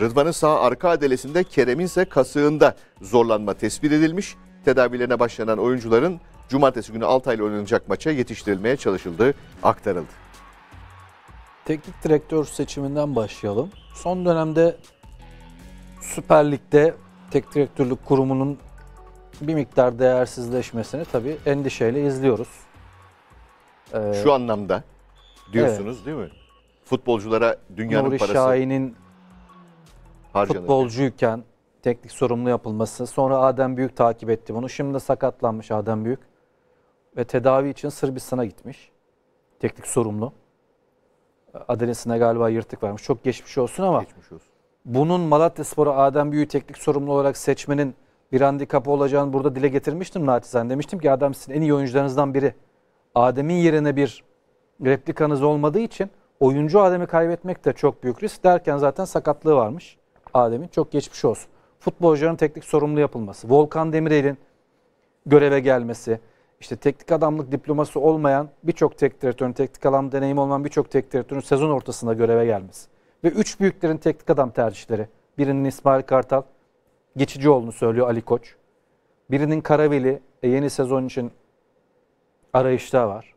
Speaker 1: Rıdvan'ın sağ arka adelesinde Kerem'in ise kasığında zorlanma tespit edilmiş. Tedavilerine başlanan oyuncuların cumartesi günü Altay'la oynanacak maça yetiştirilmeye çalışıldığı aktarıldı.
Speaker 2: Teknik direktör seçiminden başlayalım. Son dönemde Süper Lig'de tek direktörlük kurumunun bir miktar değersizleşmesini tabii endişeyle izliyoruz. Ee, Şu
Speaker 1: anlamda diyorsunuz evet. değil mi? Futbolculara dünyanın Nuri parası. Nuri Şahin'in Harcanırken.
Speaker 2: futbolcuyken teknik sorumlu yapılması. Sonra Adem Büyük takip etti bunu. Şimdi de sakatlanmış Adem Büyük. Ve tedavi için Sırbistan'a gitmiş. Teknik sorumlu. Adresine galiba yırtık varmış. Çok geçmiş olsun ama geçmiş olsun. bunun Malatya Sporu Adem Büyük teknik sorumlu olarak seçmenin bir handikapı olacağını burada dile getirmiştim naçizane. Demiştim ki Adem sizin en iyi oyuncularınızdan biri. Adem'in yerine bir replikanız olmadığı için oyuncu Adem'i kaybetmek de çok büyük risk derken zaten sakatlığı varmış. Adem'in çok geçmiş olsun. Futbolcuların teknik sorumlu yapılması, Volkan Demirel'in göreve gelmesi, işte teknik adamlık diploması olmayan birçok teknik direktörün, teknik adam deneyimi olmayan birçok teknik direktörün sezon ortasında göreve gelmesi. Ve üç büyüklerin teknik adam tercihleri. Birinin İsmail Kartal, geçici olduğunu söylüyor Ali Koç. Birinin Karaveli, e, yeni sezon için arayışta var.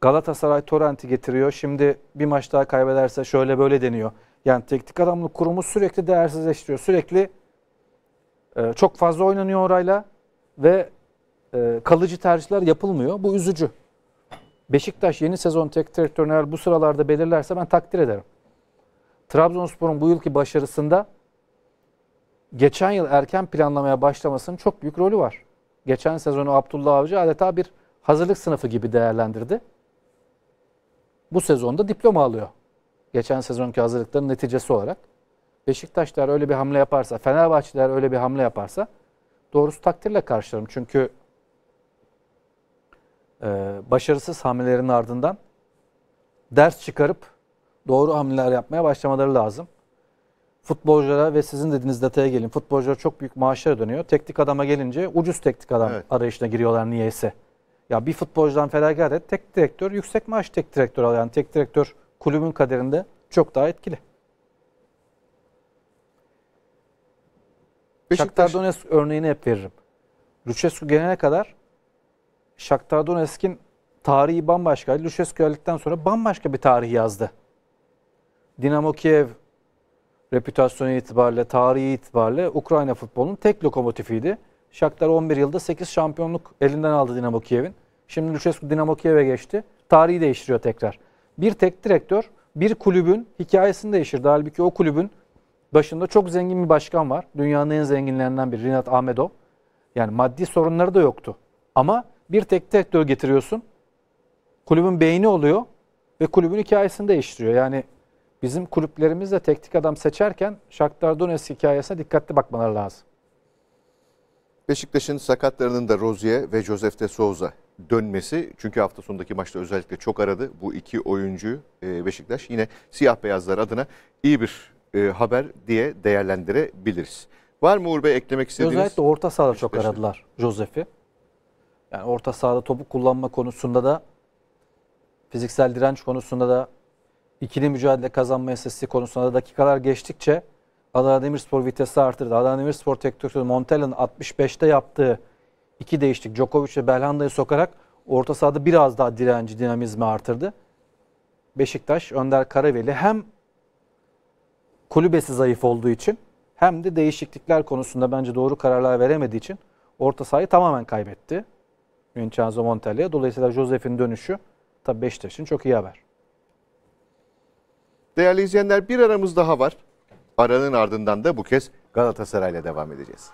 Speaker 2: Galatasaray Torrent'i getiriyor. Şimdi bir maç daha kaybederse şöyle böyle deniyor. Yani teknik adamlık kurumu sürekli değersizleştiriyor. Sürekli e, çok fazla oynanıyor orayla ve e, kalıcı tercihler yapılmıyor. Bu üzücü. Beşiktaş yeni sezon tek direktörler bu sıralarda belirlerse ben takdir ederim. Trabzonspor'un bu yılki başarısında geçen yıl erken planlamaya başlamasının çok büyük rolü var. Geçen sezonu Abdullah Avcı adeta bir hazırlık sınıfı gibi değerlendirdi. Bu sezonda diploma alıyor geçen sezonki hazırlıkların neticesi olarak. Beşiktaşlar öyle bir hamle yaparsa, Fenerbahçeler öyle bir hamle yaparsa doğrusu takdirle karşılarım. Çünkü e, başarısız hamlelerin ardından ders çıkarıp doğru hamleler yapmaya başlamaları lazım. Futbolculara ve sizin dediğiniz detaya gelin. Futbolcular çok büyük maaşlara dönüyor. Teknik adama gelince ucuz teknik adam evet. arayışına giriyorlar niyeyse. Ya bir futbolcudan feragat et. Tek direktör yüksek maaş tek direktör al. Yani tek direktör kulübün kaderinde çok daha etkili. Shakhtar Donetsk örneğini hep veririm. Lucescu gelene kadar Shakhtar Donetsk'in tarihi bambaşka, Lucescu geldikten sonra bambaşka bir tarih yazdı. Dinamo Kiev reputasyonu itibariyle, tarihi itibariyle Ukrayna futbolunun tek lokomotifiydi. Shakhtar 11 yılda 8 şampiyonluk elinden aldı Dinamo Kiev'in. Şimdi Lucescu Dinamo Kiev'e geçti. Tarihi değiştiriyor tekrar bir tek direktör bir kulübün hikayesini değiştirdi. Halbuki o kulübün başında çok zengin bir başkan var. Dünyanın en zenginlerinden biri Rinat Ahmedov. Yani maddi sorunları da yoktu. Ama bir tek direktör getiriyorsun. Kulübün beyni oluyor ve kulübün hikayesini değiştiriyor. Yani bizim kulüplerimizde teknik adam seçerken Shakhtar Donetsk hikayesine dikkatli bakmaları lazım.
Speaker 1: Beşiktaş'ın sakatlarının da Rozier ve Josef de Souza dönmesi çünkü hafta sonundaki maçta özellikle çok aradı bu iki oyuncu e, Beşiktaş yine siyah beyazlar adına iyi bir e, haber diye değerlendirebiliriz. Var mı Uğur Bey eklemek istediğiniz? Özellikle
Speaker 2: orta sahada çok aradılar Josef'i. Yani orta sahada topu kullanma konusunda da fiziksel direnç konusunda da ikili mücadele kazanma istatistiği konusunda da dakikalar geçtikçe Adana Demirspor vitesi artırdı. Adana Demirspor teknik direktörü Montella'nın 65'te yaptığı iki değiştik. Djokovic ve Belhanda'yı sokarak orta sahada biraz daha direnci, dinamizmi artırdı. Beşiktaş, Önder Karaveli hem kulübesi zayıf olduğu için hem de değişiklikler konusunda bence doğru kararlar veremediği için orta sahayı tamamen kaybetti. Vincenzo Montella'ya. Dolayısıyla Josef'in dönüşü tabii Beşiktaş'ın çok iyi haber.
Speaker 1: Değerli izleyenler bir aramız daha var. Aranın ardından da bu kez Galatasaray'la devam edeceğiz.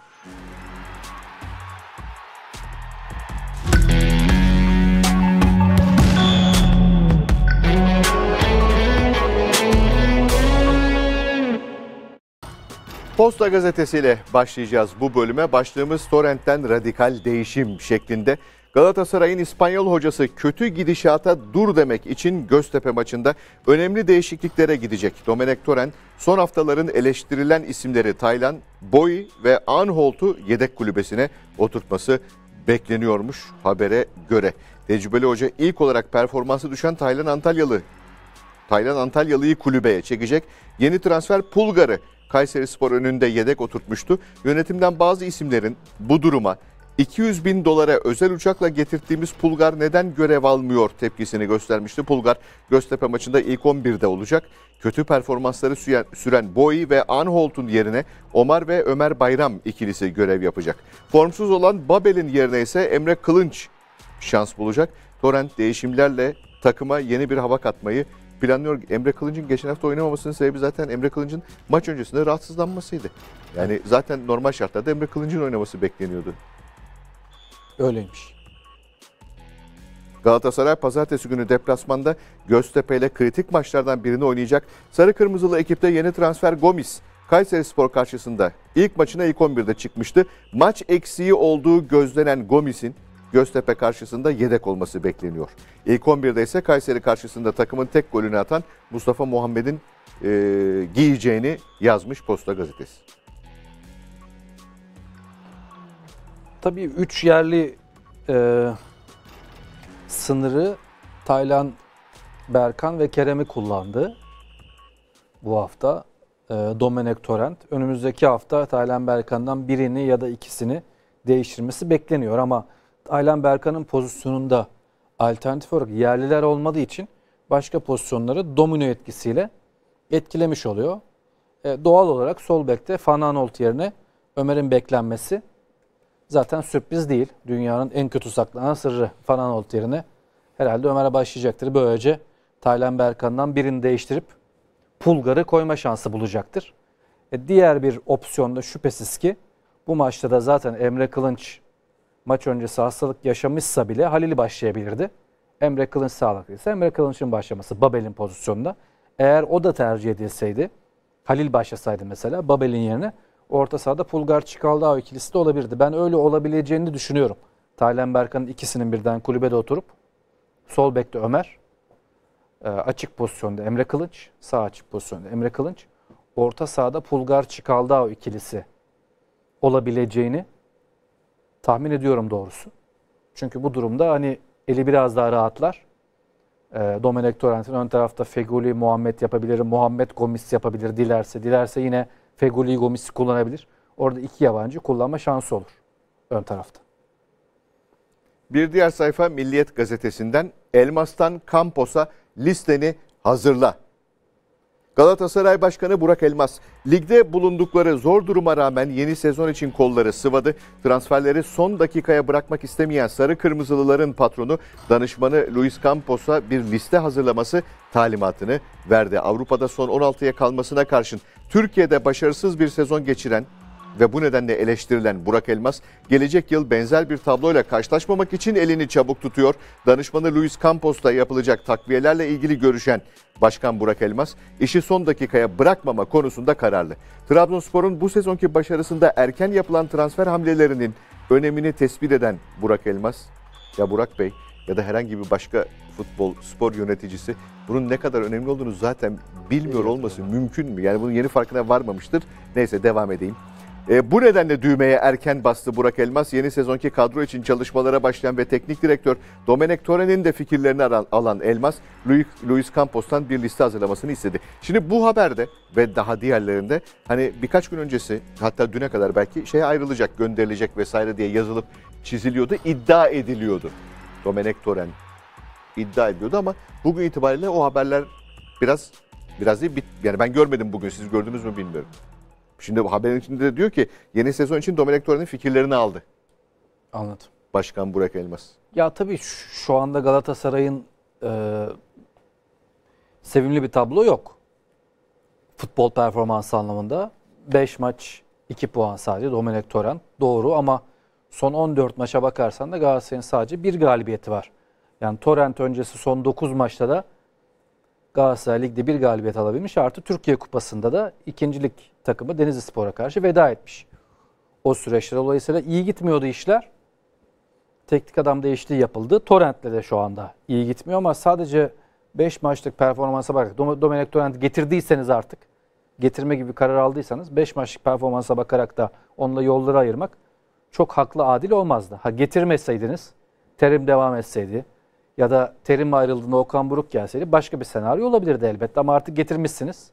Speaker 1: Posta gazetesiyle başlayacağız bu bölüme. Başlığımız Torrent'ten radikal değişim şeklinde. Galatasaray'ın İspanyol hocası kötü gidişata dur demek için Göztepe maçında önemli değişikliklere gidecek. Domenek Torrent son haftaların eleştirilen isimleri Taylan, Boy ve Anholt'u yedek kulübesine oturtması bekleniyormuş habere göre. Tecrübeli hoca ilk olarak performansı düşen Taylan Antalyalı Taylan Antalyalı'yı kulübeye çekecek. Yeni transfer Pulgar'ı Kayseri Spor önünde yedek oturtmuştu. Yönetimden bazı isimlerin bu duruma 200 bin dolara özel uçakla getirdiğimiz Pulgar neden görev almıyor tepkisini göstermişti. Pulgar Göztepe maçında ilk 11'de olacak. Kötü performansları süren, Boy ve Anholt'un yerine Omar ve Ömer Bayram ikilisi görev yapacak. Formsuz olan Babel'in yerine ise Emre Kılınç şans bulacak. Torrent değişimlerle takıma yeni bir hava katmayı planlıyor. Emre Kılınç'ın geçen hafta oynamamasının sebebi zaten Emre Kılınç'ın maç öncesinde rahatsızlanmasıydı. Yani zaten normal şartlarda Emre Kılınç'ın oynaması bekleniyordu. Öyleymiş. Galatasaray pazartesi günü deplasmanda Göztepe ile kritik maçlardan birini oynayacak. Sarı Kırmızılı ekipte yeni transfer Gomis. Kayseri Spor karşısında ilk maçına ilk 11'de çıkmıştı. Maç eksiği olduğu gözlenen Gomis'in Göztepe karşısında yedek olması bekleniyor. İlk 11'de ise Kayseri karşısında takımın tek golünü atan Mustafa Muhammed'in e, giyeceğini yazmış Posta Gazetesi. Tabii 3 yerli
Speaker 2: e, sınırı Taylan Berkan ve Kerem'i kullandı bu hafta. E, Domenek Torrent önümüzdeki hafta Taylan Berkan'dan birini ya da ikisini değiştirmesi bekleniyor ama Aylan Berkan'ın pozisyonunda alternatif olarak yerliler olmadığı için başka pozisyonları domino etkisiyle etkilemiş oluyor. E, doğal olarak sol bekte Fananolt yerine Ömer'in beklenmesi zaten sürpriz değil. Dünyanın en kötü saklanan sırrı Fananolt yerine herhalde Ömer'e başlayacaktır. Böylece Taylan Berkan'dan birini değiştirip Pulgar'ı koyma şansı bulacaktır. E, diğer bir opsiyon da şüphesiz ki bu maçta da zaten Emre Kılınç maç öncesi hastalık yaşamışsa bile Halil başlayabilirdi. Emre Kılınç sağlıklıysa Emre Kılınç'ın başlaması Babel'in pozisyonunda. Eğer o da tercih edilseydi Halil başlasaydı mesela Babel'in yerine orta sahada Pulgar çıkalda o ikilisi de olabilirdi. Ben öyle olabileceğini düşünüyorum. Taylan Berkan'ın ikisinin birden kulübede oturup sol bekte Ömer e, açık pozisyonda Emre Kılınç sağ açık pozisyonda Emre Kılınç orta sahada Pulgar çıkalda o ikilisi olabileceğini tahmin ediyorum doğrusu. Çünkü bu durumda hani eli biraz daha rahatlar. E, ee, Domenek Torrent'in ön tarafta Feguli Muhammed yapabilir, Muhammed Gomis yapabilir dilerse. Dilerse yine Feguli Gomis kullanabilir. Orada iki yabancı kullanma şansı olur ön tarafta.
Speaker 1: Bir diğer sayfa Milliyet gazetesinden Elmas'tan Campos'a listeni hazırla Galatasaray Başkanı Burak Elmas, ligde bulundukları zor duruma rağmen yeni sezon için kolları sıvadı. Transferleri son dakikaya bırakmak istemeyen Sarı Kırmızılıların patronu, danışmanı Luis Campos'a bir liste hazırlaması talimatını verdi. Avrupa'da son 16'ya kalmasına karşın Türkiye'de başarısız bir sezon geçiren ve bu nedenle eleştirilen Burak Elmas gelecek yıl benzer bir tabloyla karşılaşmamak için elini çabuk tutuyor. Danışmanı Luis Campos'ta yapılacak takviyelerle ilgili görüşen Başkan Burak Elmas işi son dakikaya bırakmama konusunda kararlı. Trabzonspor'un bu sezonki başarısında erken yapılan transfer hamlelerinin önemini tespit eden Burak Elmas ya Burak Bey ya da herhangi bir başka futbol, spor yöneticisi bunun ne kadar önemli olduğunu zaten bilmiyor olması mümkün mü? Yani bunun yeni farkına varmamıştır. Neyse devam edeyim. E, bu nedenle düğmeye erken bastı Burak Elmas. Yeni sezonki kadro için çalışmalara başlayan ve teknik direktör Domenek Torren'in de fikirlerini alan, Elmas, Luis, Luis Campos'tan bir liste hazırlamasını istedi. Şimdi bu haberde ve daha diğerlerinde hani birkaç gün öncesi hatta düne kadar belki şeye ayrılacak, gönderilecek vesaire diye yazılıp çiziliyordu, iddia ediliyordu. Domenek Torren iddia ediyordu ama bugün itibariyle o haberler biraz biraz değil, yani ben görmedim bugün siz gördünüz mü bilmiyorum. Şimdi haberin içinde de diyor ki yeni sezon için Domenek Torre'nin fikirlerini aldı. Anladım. Başkan Burak Elmas.
Speaker 2: Ya tabii şu anda Galatasaray'ın e, sevimli bir tablo yok. Futbol performansı anlamında 5 maç 2 puan sadece Domenek Torren doğru ama son 14 maça bakarsan da Galatasaray'ın sadece bir galibiyeti var. Yani Torrent öncesi son 9 maçta da Galatasaray Lig'de bir galibiyet alabilmiş. Artı Türkiye Kupası'nda da ikincilik takımı Denizli Spor'a karşı veda etmiş. O süreçte dolayısıyla iyi gitmiyordu işler. Teknik adam değişti yapıldı. Torrent'le de şu anda iyi gitmiyor ama sadece 5 maçlık performansa bakarak Domenek Torrent getirdiyseniz artık getirme gibi karar aldıysanız 5 maçlık performansa bakarak da onunla yolları ayırmak çok haklı adil olmazdı. Ha getirmeseydiniz terim devam etseydi ya da terim ayrıldığında Okan Buruk gelseydi başka bir senaryo olabilirdi elbette ama artık getirmişsiniz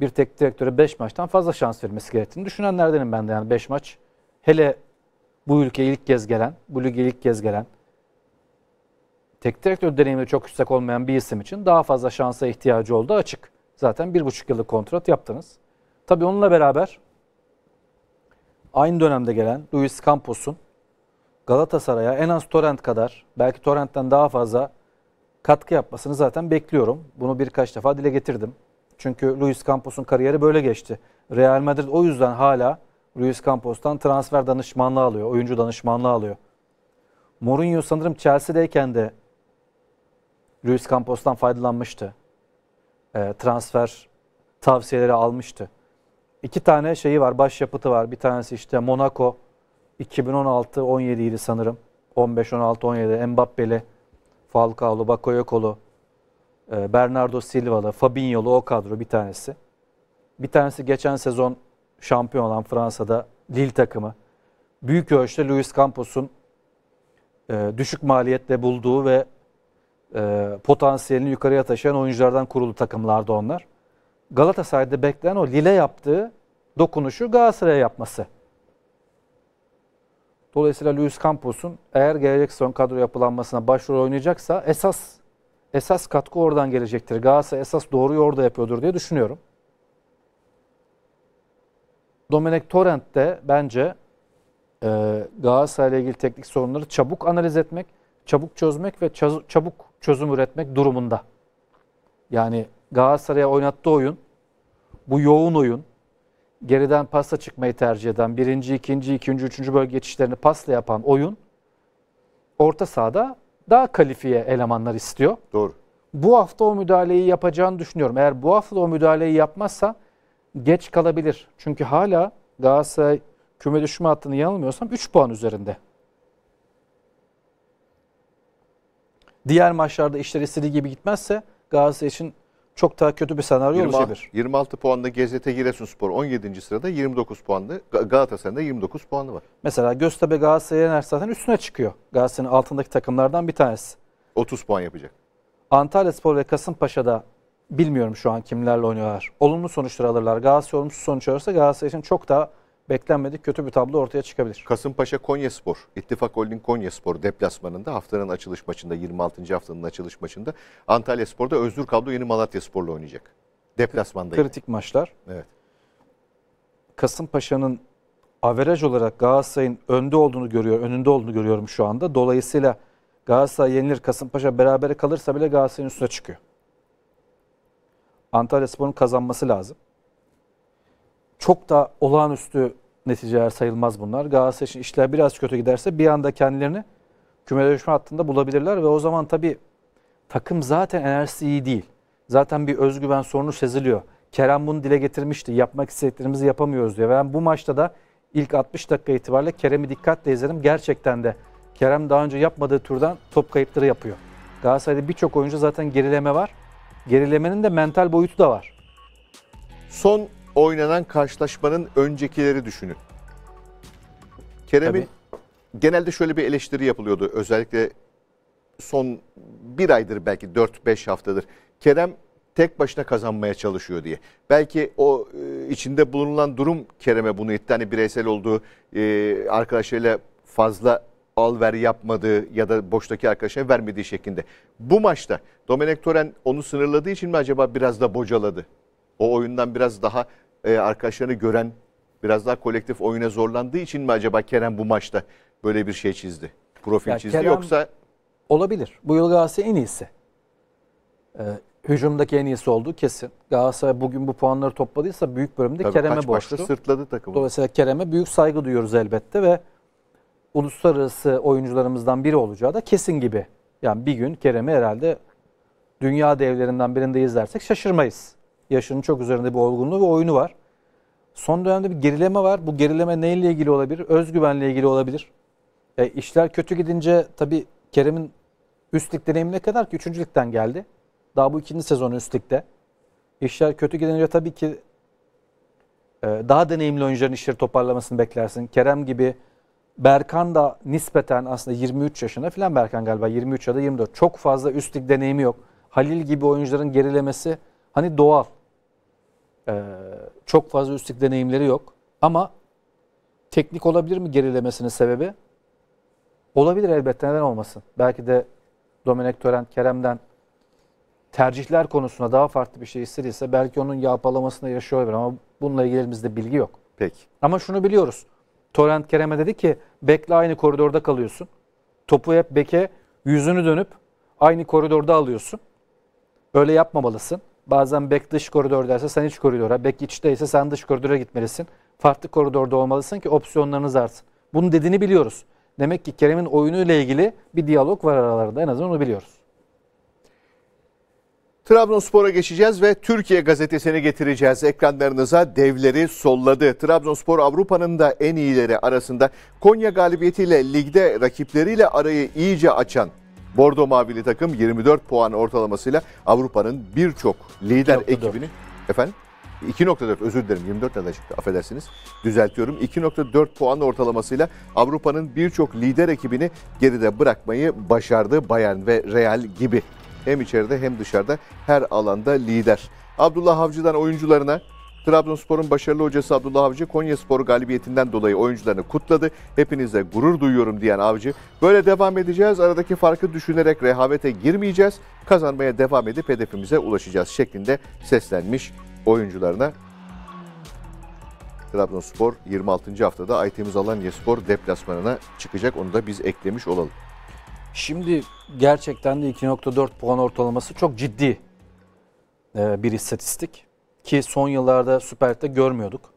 Speaker 2: bir tek direktöre 5 maçtan fazla şans vermesi gerektiğini düşünenlerdenim ben de yani 5 maç. Hele bu ülkeye ilk kez gelen, bu lige ilk kez gelen, tek direktör deneyimi çok yüksek olmayan bir isim için daha fazla şansa ihtiyacı olduğu açık. Zaten bir buçuk yıllık kontrat yaptınız. Tabii onunla beraber aynı dönemde gelen Luis Campos'un Galatasaray'a en az Torrent kadar, belki Torrent'ten daha fazla katkı yapmasını zaten bekliyorum. Bunu birkaç defa dile getirdim. Çünkü Luis Campos'un kariyeri böyle geçti. Real Madrid o yüzden hala Luis Campos'tan transfer danışmanlığı alıyor. Oyuncu danışmanlığı alıyor. Mourinho sanırım Chelsea'deyken de Luis Campos'tan faydalanmıştı. E, transfer tavsiyeleri almıştı. İki tane şeyi var, başyapıtı var. Bir tanesi işte Monaco 2016-17 idi sanırım. 15-16-17 Mbappe'li, Falcao'lu, Bakayokolu, ee, Bernardo Silva'lı, Fabinho'lu o kadro bir tanesi. Bir tanesi geçen sezon şampiyon olan Fransa'da Lille takımı. Büyük ölçüde Luis Campos'un e, düşük maliyetle bulduğu ve e, potansiyelini yukarıya taşıyan oyunculardan kurulu takımlardı onlar. Galatasaray'da beklenen o Lille yaptığı dokunuşu Galatasaray'a yapması. Dolayısıyla Luis Campos'un eğer gelecek son kadro yapılanmasına başrol oynayacaksa esas esas katkı oradan gelecektir. Galatasaray esas doğruyu orada yapıyordur diye düşünüyorum. Domenek Torrent de bence e, ile ilgili teknik sorunları çabuk analiz etmek, çabuk çözmek ve çabuk çözüm üretmek durumunda. Yani Galatasaray'a oynattığı oyun, bu yoğun oyun, geriden pasta çıkmayı tercih eden, birinci, ikinci, ikinci, üçüncü bölge geçişlerini pasla yapan oyun, orta sahada daha kalifiye elemanlar istiyor. Doğru. Bu hafta o müdahaleyi yapacağını düşünüyorum. Eğer bu hafta o müdahaleyi yapmazsa geç kalabilir. Çünkü hala Galatasaray küme düşme hattını yanılmıyorsam 3 puan üzerinde. Diğer maçlarda işler istediği gibi gitmezse Galatasaray için çok daha kötü bir senaryo 20, oluşabilir.
Speaker 1: 26 puanda Gezete Giresunspor 17. sırada 29 puanda Galatasaray'ın da 29 puanlı var.
Speaker 2: Mesela Göztepe Galatasaray'ı yener zaten üstüne çıkıyor. Galatasaray'ın altındaki takımlardan bir tanesi. 30 puan yapacak. Antalya Spor ve Kasımpaşa'da bilmiyorum şu an kimlerle oynuyorlar. Olumlu sonuçlar alırlar. Galatasaray olumsuz
Speaker 1: sonuç alırsa Galatasaray için çok daha beklenmedik kötü bir tablo ortaya çıkabilir. Kasımpaşa Konyaspor, İttifak Holding Konyaspor deplasmanında haftanın açılış maçında 26. haftanın açılış maçında Antalya Spor'da Özgür Kablo yeni Malatya Spor'la oynayacak. Deplasmanda. Kritik yine. maçlar. Evet.
Speaker 2: Kasımpaşa'nın averaj olarak Galatasaray'ın önde olduğunu görüyor, önünde olduğunu görüyorum şu anda. Dolayısıyla Galatasaray yenilir, Kasımpaşa berabere kalırsa bile Galatasaray'ın üstüne çıkıyor. Antalya Spor'un kazanması lazım çok da olağanüstü neticeler sayılmaz bunlar. Galatasaray için işler biraz kötü giderse bir anda kendilerini küme düşme hattında bulabilirler ve o zaman tabii takım zaten enerjisi iyi değil. Zaten bir özgüven sorunu seziliyor. Kerem bunu dile getirmişti. Yapmak istediklerimizi yapamıyoruz diyor. Ben bu maçta da ilk 60 dakika itibariyle Kerem'i dikkatle izledim. Gerçekten de Kerem daha önce yapmadığı türden top kayıpları yapıyor. Galatasaray'da birçok oyuncu zaten
Speaker 1: gerileme var. Gerilemenin de mental boyutu da var. Son oynanan karşılaşmanın öncekileri düşünün. Kerem'in genelde şöyle bir eleştiri yapılıyordu. Özellikle son bir aydır belki 4-5 haftadır. Kerem tek başına kazanmaya çalışıyor diye. Belki o e, içinde bulunan durum Kerem'e bunu itti. Hani bireysel olduğu e, arkadaşlarıyla fazla al ver yapmadığı ya da boştaki arkadaşa vermediği şeklinde. Bu maçta Domenek Toren onu sınırladığı için mi acaba biraz da bocaladı? O oyundan biraz daha e, arkadaşlarını gören biraz daha kolektif oyuna zorlandığı için mi acaba Kerem bu maçta böyle bir şey çizdi? Profil ya çizdi Kerem, yoksa? Olabilir.
Speaker 2: Bu yıl Galatasaray en iyisi. Ee, hücumdaki en iyisi oldu kesin. Galatasaray bugün bu puanları topladıysa büyük bölümde Kerem'e boştu. sırtladı takımı. Dolayısıyla Kerem'e büyük saygı duyuyoruz elbette ve uluslararası oyuncularımızdan biri olacağı da kesin gibi. Yani bir gün Kerem'i herhalde dünya devlerinden birinde izlersek şaşırmayız yaşının çok üzerinde bir olgunluğu ve oyunu var. Son dönemde bir gerileme var. Bu gerileme neyle ilgili olabilir? Özgüvenle ilgili olabilir. E, işler kötü gidince tabii Kerem'in üst deneyimi ne kadar ki üçüncülükten geldi. Daha bu ikinci sezon üstlükte. İşler kötü gidince tabii ki e, daha deneyimli oyuncuların işleri toparlamasını beklersin. Kerem gibi Berkan da nispeten aslında 23 yaşında filan Berkan galiba 23 ya da 24. Çok fazla üst deneyimi yok. Halil gibi oyuncuların gerilemesi Hani doğal. Ee, çok fazla üstlük deneyimleri yok. Ama teknik olabilir mi gerilemesinin sebebi? Olabilir elbette neden olmasın. Belki de Dominik Torrent Kerem'den tercihler konusunda daha farklı bir şey istediyse belki onun yalpalamasını yaşıyor olabilir ama bununla ilgili elimizde bilgi yok. Peki. Ama şunu biliyoruz. Torrent Kerem'e dedi ki bekle aynı koridorda kalıyorsun. Topu hep beke yüzünü dönüp aynı koridorda alıyorsun. Öyle yapmamalısın bazen bek dış koridordaysa sen iç koridora, bek içteyse sen dış koridora gitmelisin. Farklı koridorda olmalısın ki opsiyonlarınız artsın. Bunun dediğini biliyoruz. Demek
Speaker 1: ki Kerem'in oyunu ile ilgili bir diyalog var aralarında. En azından onu biliyoruz. Trabzonspor'a geçeceğiz ve Türkiye gazetesini getireceğiz. Ekranlarınıza devleri solladı. Trabzonspor Avrupa'nın da en iyileri arasında Konya galibiyetiyle ligde rakipleriyle arayı iyice açan Bordo mavili takım 24 puan ortalamasıyla Avrupa'nın birçok lider 2.4. ekibini efendim 2.4 özür dilerim 24 ne çıktı affedersiniz düzeltiyorum 2.4 puan ortalamasıyla Avrupa'nın birçok lider ekibini geride bırakmayı başardı Bayern ve Real gibi hem içeride hem dışarıda her alanda lider. Abdullah Avcı'dan oyuncularına Trabzonspor'un başarılı hocası Abdullah Avcı Konyaspor galibiyetinden dolayı oyuncularını kutladı. Hepinize gurur duyuyorum diyen Avcı. Böyle devam edeceğiz. Aradaki farkı düşünerek rehavete girmeyeceğiz. Kazanmaya devam edip hedefimize ulaşacağız şeklinde seslenmiş oyuncularına. Trabzonspor 26. haftada Aytemiz Alanya Spor deplasmanına çıkacak. Onu da biz eklemiş olalım. Şimdi gerçekten de 2.4 puan ortalaması çok
Speaker 2: ciddi e, bir istatistik. Ki son yıllarda Süper Lig'de görmüyorduk.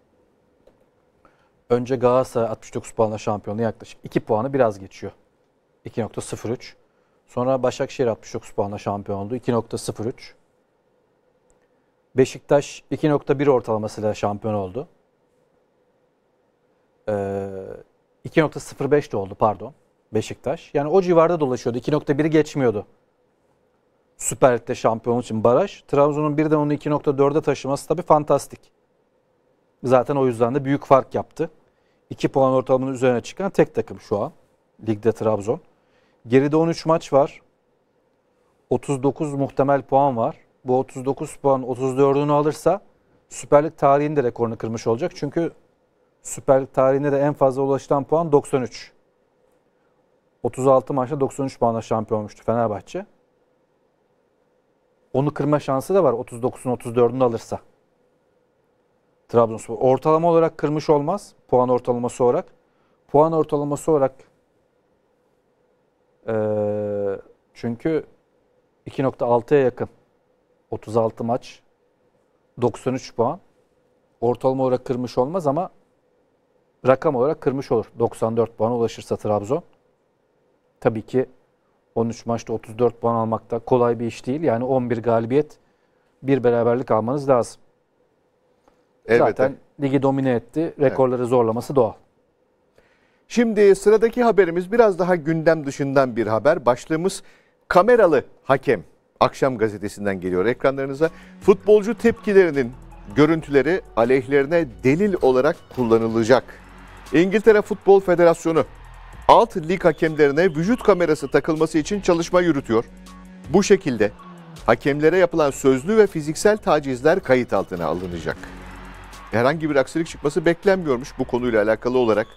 Speaker 2: Önce Galatasaray 69 puanla şampiyonluğu yaklaşık 2 puanı biraz geçiyor. 2.03. Sonra Başakşehir 69 puanla şampiyon oldu. 2.03. Beşiktaş 2.1 ortalamasıyla şampiyon oldu. Ee, 2.05 de oldu pardon Beşiktaş. Yani o civarda dolaşıyordu. 2.1'i geçmiyordu. Süper Lig'de şampiyonluk için baraj. Trabzon'un birden onu 2.4'e taşıması tabii fantastik. Zaten o yüzden de büyük fark yaptı. 2 puan ortalamanın üzerine çıkan tek takım şu an. Ligde Trabzon. Geride 13 maç var. 39 muhtemel puan var. Bu 39 puan 34'ünü alırsa Süper Lig tarihinde rekorunu kırmış olacak. Çünkü Süper Lig tarihinde de en fazla ulaşılan puan 93. 36 maçta 93 puanla şampiyon olmuştu Fenerbahçe. Onu kırma şansı da var 39'un 34'ünü alırsa. Trabzonspor ortalama olarak kırmış olmaz. Puan ortalaması olarak. Puan ortalaması olarak ee, çünkü 2.6'ya yakın. 36 maç. 93 puan. Ortalama olarak kırmış olmaz ama rakam olarak kırmış olur. 94 puan ulaşırsa Trabzon. Tabii ki 13 maçta 34 puan almak da kolay bir iş değil. Yani 11 galibiyet, bir beraberlik almanız lazım. Elbette. Zaten ligi
Speaker 1: domine etti. Rekorları evet. zorlaması doğal. Şimdi sıradaki haberimiz biraz daha gündem dışından bir haber. Başlığımız kameralı hakem. Akşam gazetesinden geliyor ekranlarınıza. Futbolcu tepkilerinin görüntüleri aleyhlerine delil olarak kullanılacak. İngiltere Futbol Federasyonu alt lig hakemlerine vücut kamerası takılması için çalışma yürütüyor. Bu şekilde hakemlere yapılan sözlü ve fiziksel tacizler kayıt altına alınacak. Herhangi bir aksilik çıkması beklenmiyormuş bu konuyla alakalı olarak.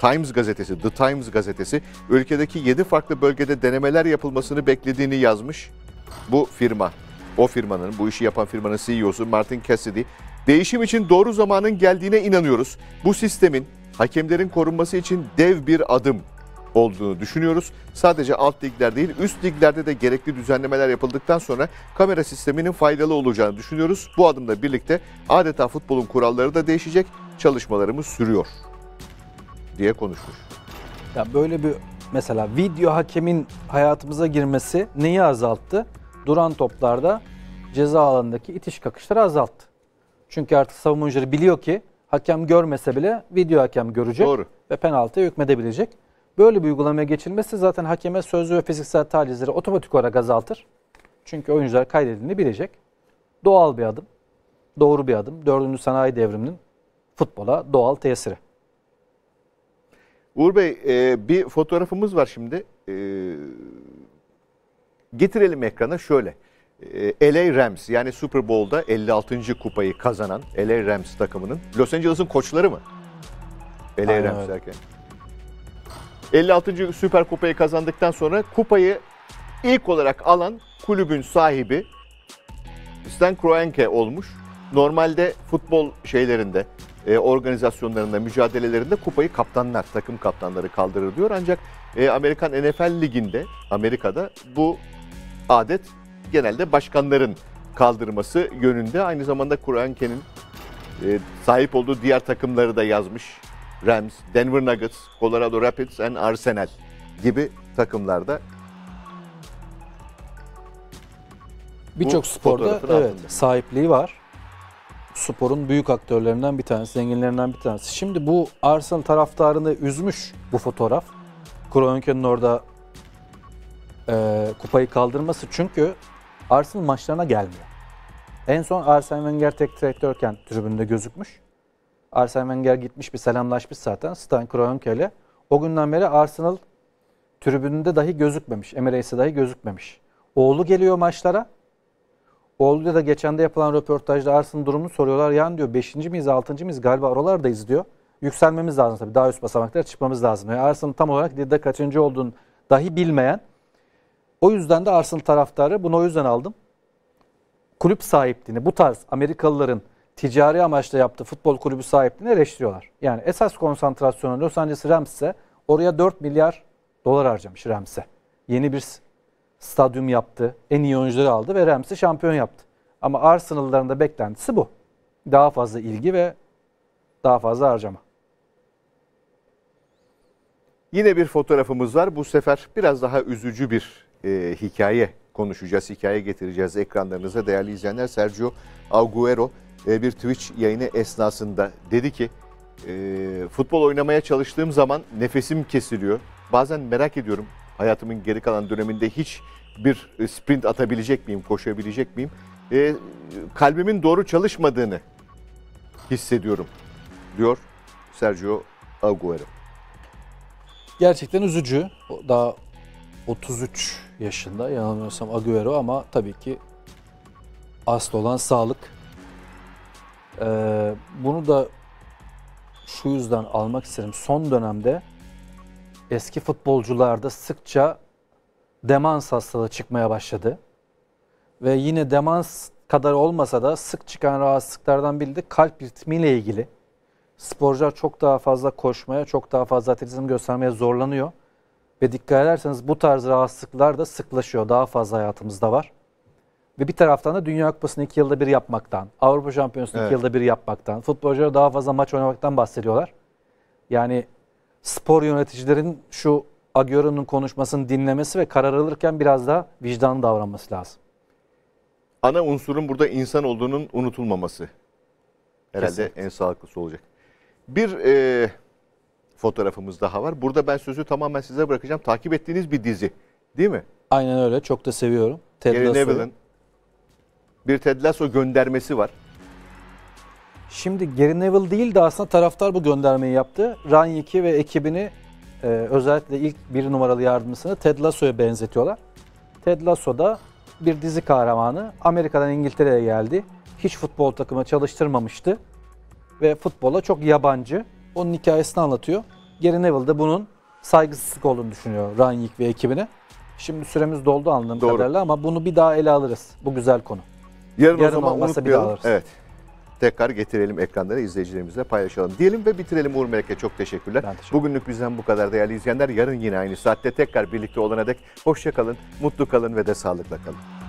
Speaker 1: Times gazetesi, The Times gazetesi ülkedeki 7 farklı bölgede denemeler yapılmasını beklediğini yazmış. Bu firma, o firmanın, bu işi yapan firmanın CEO'su Martin Cassidy, değişim için doğru zamanın geldiğine inanıyoruz. Bu sistemin hakemlerin korunması için dev bir adım olduğunu düşünüyoruz. Sadece alt ligler değil üst liglerde de gerekli düzenlemeler yapıldıktan sonra kamera sisteminin faydalı olacağını düşünüyoruz. Bu adımla birlikte adeta futbolun kuralları da değişecek çalışmalarımız sürüyor diye konuşmuş.
Speaker 2: Ya böyle bir mesela video hakemin hayatımıza girmesi neyi azalttı? Duran toplarda ceza alanındaki itiş kakışları azalttı. Çünkü artık savunma biliyor ki Hakem görmese bile video hakem görecek Doğru. ve penaltıya hükmedebilecek. Böyle bir uygulamaya geçilmesi zaten hakeme sözlü ve fiziksel tacizleri otomatik olarak azaltır. Çünkü oyuncular kaydedildiğini bilecek. Doğal bir adım, doğru bir adım. Dördüncü sanayi devriminin futbola doğal tesiri.
Speaker 1: Uğur Bey e, bir fotoğrafımız var şimdi. E, getirelim ekrana şöyle. Ee, LA Rams yani Super Bowl'da 56. kupayı kazanan LA Rams takımının Los Angeles'ın koçları mı? LA Aynen Rams derken. 56. Süper Kupayı kazandıktan sonra kupayı ilk olarak alan kulübün sahibi Stan Kroenke olmuş. Normalde futbol şeylerinde, e, organizasyonlarında, mücadelelerinde kupayı kaptanlar, takım kaptanları kaldırır diyor. Ancak e, Amerikan NFL Ligi'nde, Amerika'da bu adet genelde başkanların kaldırması yönünde. Aynı zamanda Kur'anke'nin e, sahip olduğu diğer takımları da yazmış. Rams, Denver Nuggets, Colorado Rapids and Arsenal gibi takımlarda
Speaker 2: Birçok sporda evet, altında. sahipliği var. Sporun büyük aktörlerinden bir tanesi, zenginlerinden bir tanesi. Şimdi bu Arsenal taraftarını üzmüş bu fotoğraf. Kroenke'nin orada e, kupayı kaldırması. Çünkü Arsenal maçlarına gelmiyor. En son Arsene Wenger tek traktörken tribünde gözükmüş. Arsene Wenger gitmiş bir selamlaşmış zaten Stan Kroenke ile. O günden beri Arsenal tribününde dahi gözükmemiş. Emirates'e dahi gözükmemiş. Oğlu geliyor maçlara. Oğlu da geçen de yapılan röportajda Arsenal durumunu soruyorlar. Yani diyor 5. miyiz 6. miyiz galiba oralardayız diyor. Yükselmemiz lazım tabii. Daha üst basamaklara çıkmamız lazım. Yani Arsenal tam olarak ligde kaçıncı olduğunu dahi bilmeyen o yüzden de Arsenal taraftarı bunu o yüzden aldım. Kulüp sahipliğini bu tarz Amerikalıların ticari amaçla yaptığı futbol kulübü sahipliğini eleştiriyorlar. Yani esas konsantrasyonu Los Angeles ise oraya 4 milyar dolar harcamış Rams'e. Yeni bir stadyum yaptı. En iyi oyuncuları aldı ve Rams'i şampiyon yaptı. Ama Arsenal'ların da beklentisi bu. Daha fazla ilgi ve daha fazla harcama.
Speaker 1: Yine bir fotoğrafımız var. Bu sefer biraz daha üzücü bir e, hikaye konuşacağız, hikaye getireceğiz ekranlarınıza. Değerli izleyenler Sergio Agüero e, bir Twitch yayını esnasında dedi ki e, futbol oynamaya çalıştığım zaman nefesim kesiliyor. Bazen merak ediyorum hayatımın geri kalan döneminde hiç bir e, sprint atabilecek miyim, koşabilecek miyim? E, kalbimin doğru çalışmadığını hissediyorum diyor Sergio Agüero.
Speaker 2: Gerçekten üzücü. Daha 33 yaşında. Yanılmıyorsam Agüero ama tabii ki asıl olan sağlık. Ee, bunu da şu yüzden almak isterim. Son dönemde eski futbolcularda sıkça demans hastalığı çıkmaya başladı. Ve yine demans kadar olmasa da sık çıkan rahatsızlıklardan biri de kalp ritmiyle ilgili. Sporcular çok daha fazla koşmaya, çok daha fazla atletizm göstermeye zorlanıyor. Ve dikkat ederseniz bu tarz rahatsızlıklar da sıklaşıyor. Daha fazla hayatımızda var. Ve bir taraftan da Dünya Kupası'nı iki yılda bir yapmaktan, Avrupa Şampiyonası'nı evet. iki yılda bir yapmaktan, futbolculara daha fazla maç oynamaktan bahsediyorlar. Yani spor yöneticilerin şu Agüero'nun konuşmasını dinlemesi ve karar alırken biraz daha vicdanlı davranması lazım.
Speaker 1: Ana unsurun burada insan olduğunun unutulmaması. Herhalde Kesinlikle. en sağlıklısı olacak. Bir e, fotoğrafımız daha var. Burada ben sözü tamamen size bırakacağım. Takip ettiğiniz bir dizi değil mi?
Speaker 2: Aynen öyle. Çok da
Speaker 1: seviyorum. Ted Gary Neville'ın bir Ted Lasso göndermesi var.
Speaker 2: Şimdi Gary Neville değil de aslında taraftar bu göndermeyi yaptı. Ranyiki ve ekibini e, özellikle ilk bir numaralı yardımcısını Ted Lasso'ya benzetiyorlar. Ted Lasso da bir dizi kahramanı. Amerika'dan İngiltere'ye geldi. Hiç futbol takımı çalıştırmamıştı. Ve futbola çok yabancı. Onun hikayesini anlatıyor. Gary Neville de bunun saygısızlık olduğunu düşünüyor Ranyik ve ekibine. Şimdi süremiz doldu anladığım Doğru. kadarıyla ama bunu bir daha ele alırız. Bu güzel konu.
Speaker 1: Yarın, Yarın o zaman olmasa bir daha alırız. Evet. Tekrar getirelim ekranlara izleyicilerimizle paylaşalım diyelim ve bitirelim Uğur Melek'e çok teşekkürler. Ben teşekkür Bugünlük bizden bu kadar değerli izleyenler. Yarın yine aynı saatte tekrar birlikte olana dek hoşçakalın, mutlu kalın ve de sağlıkla kalın.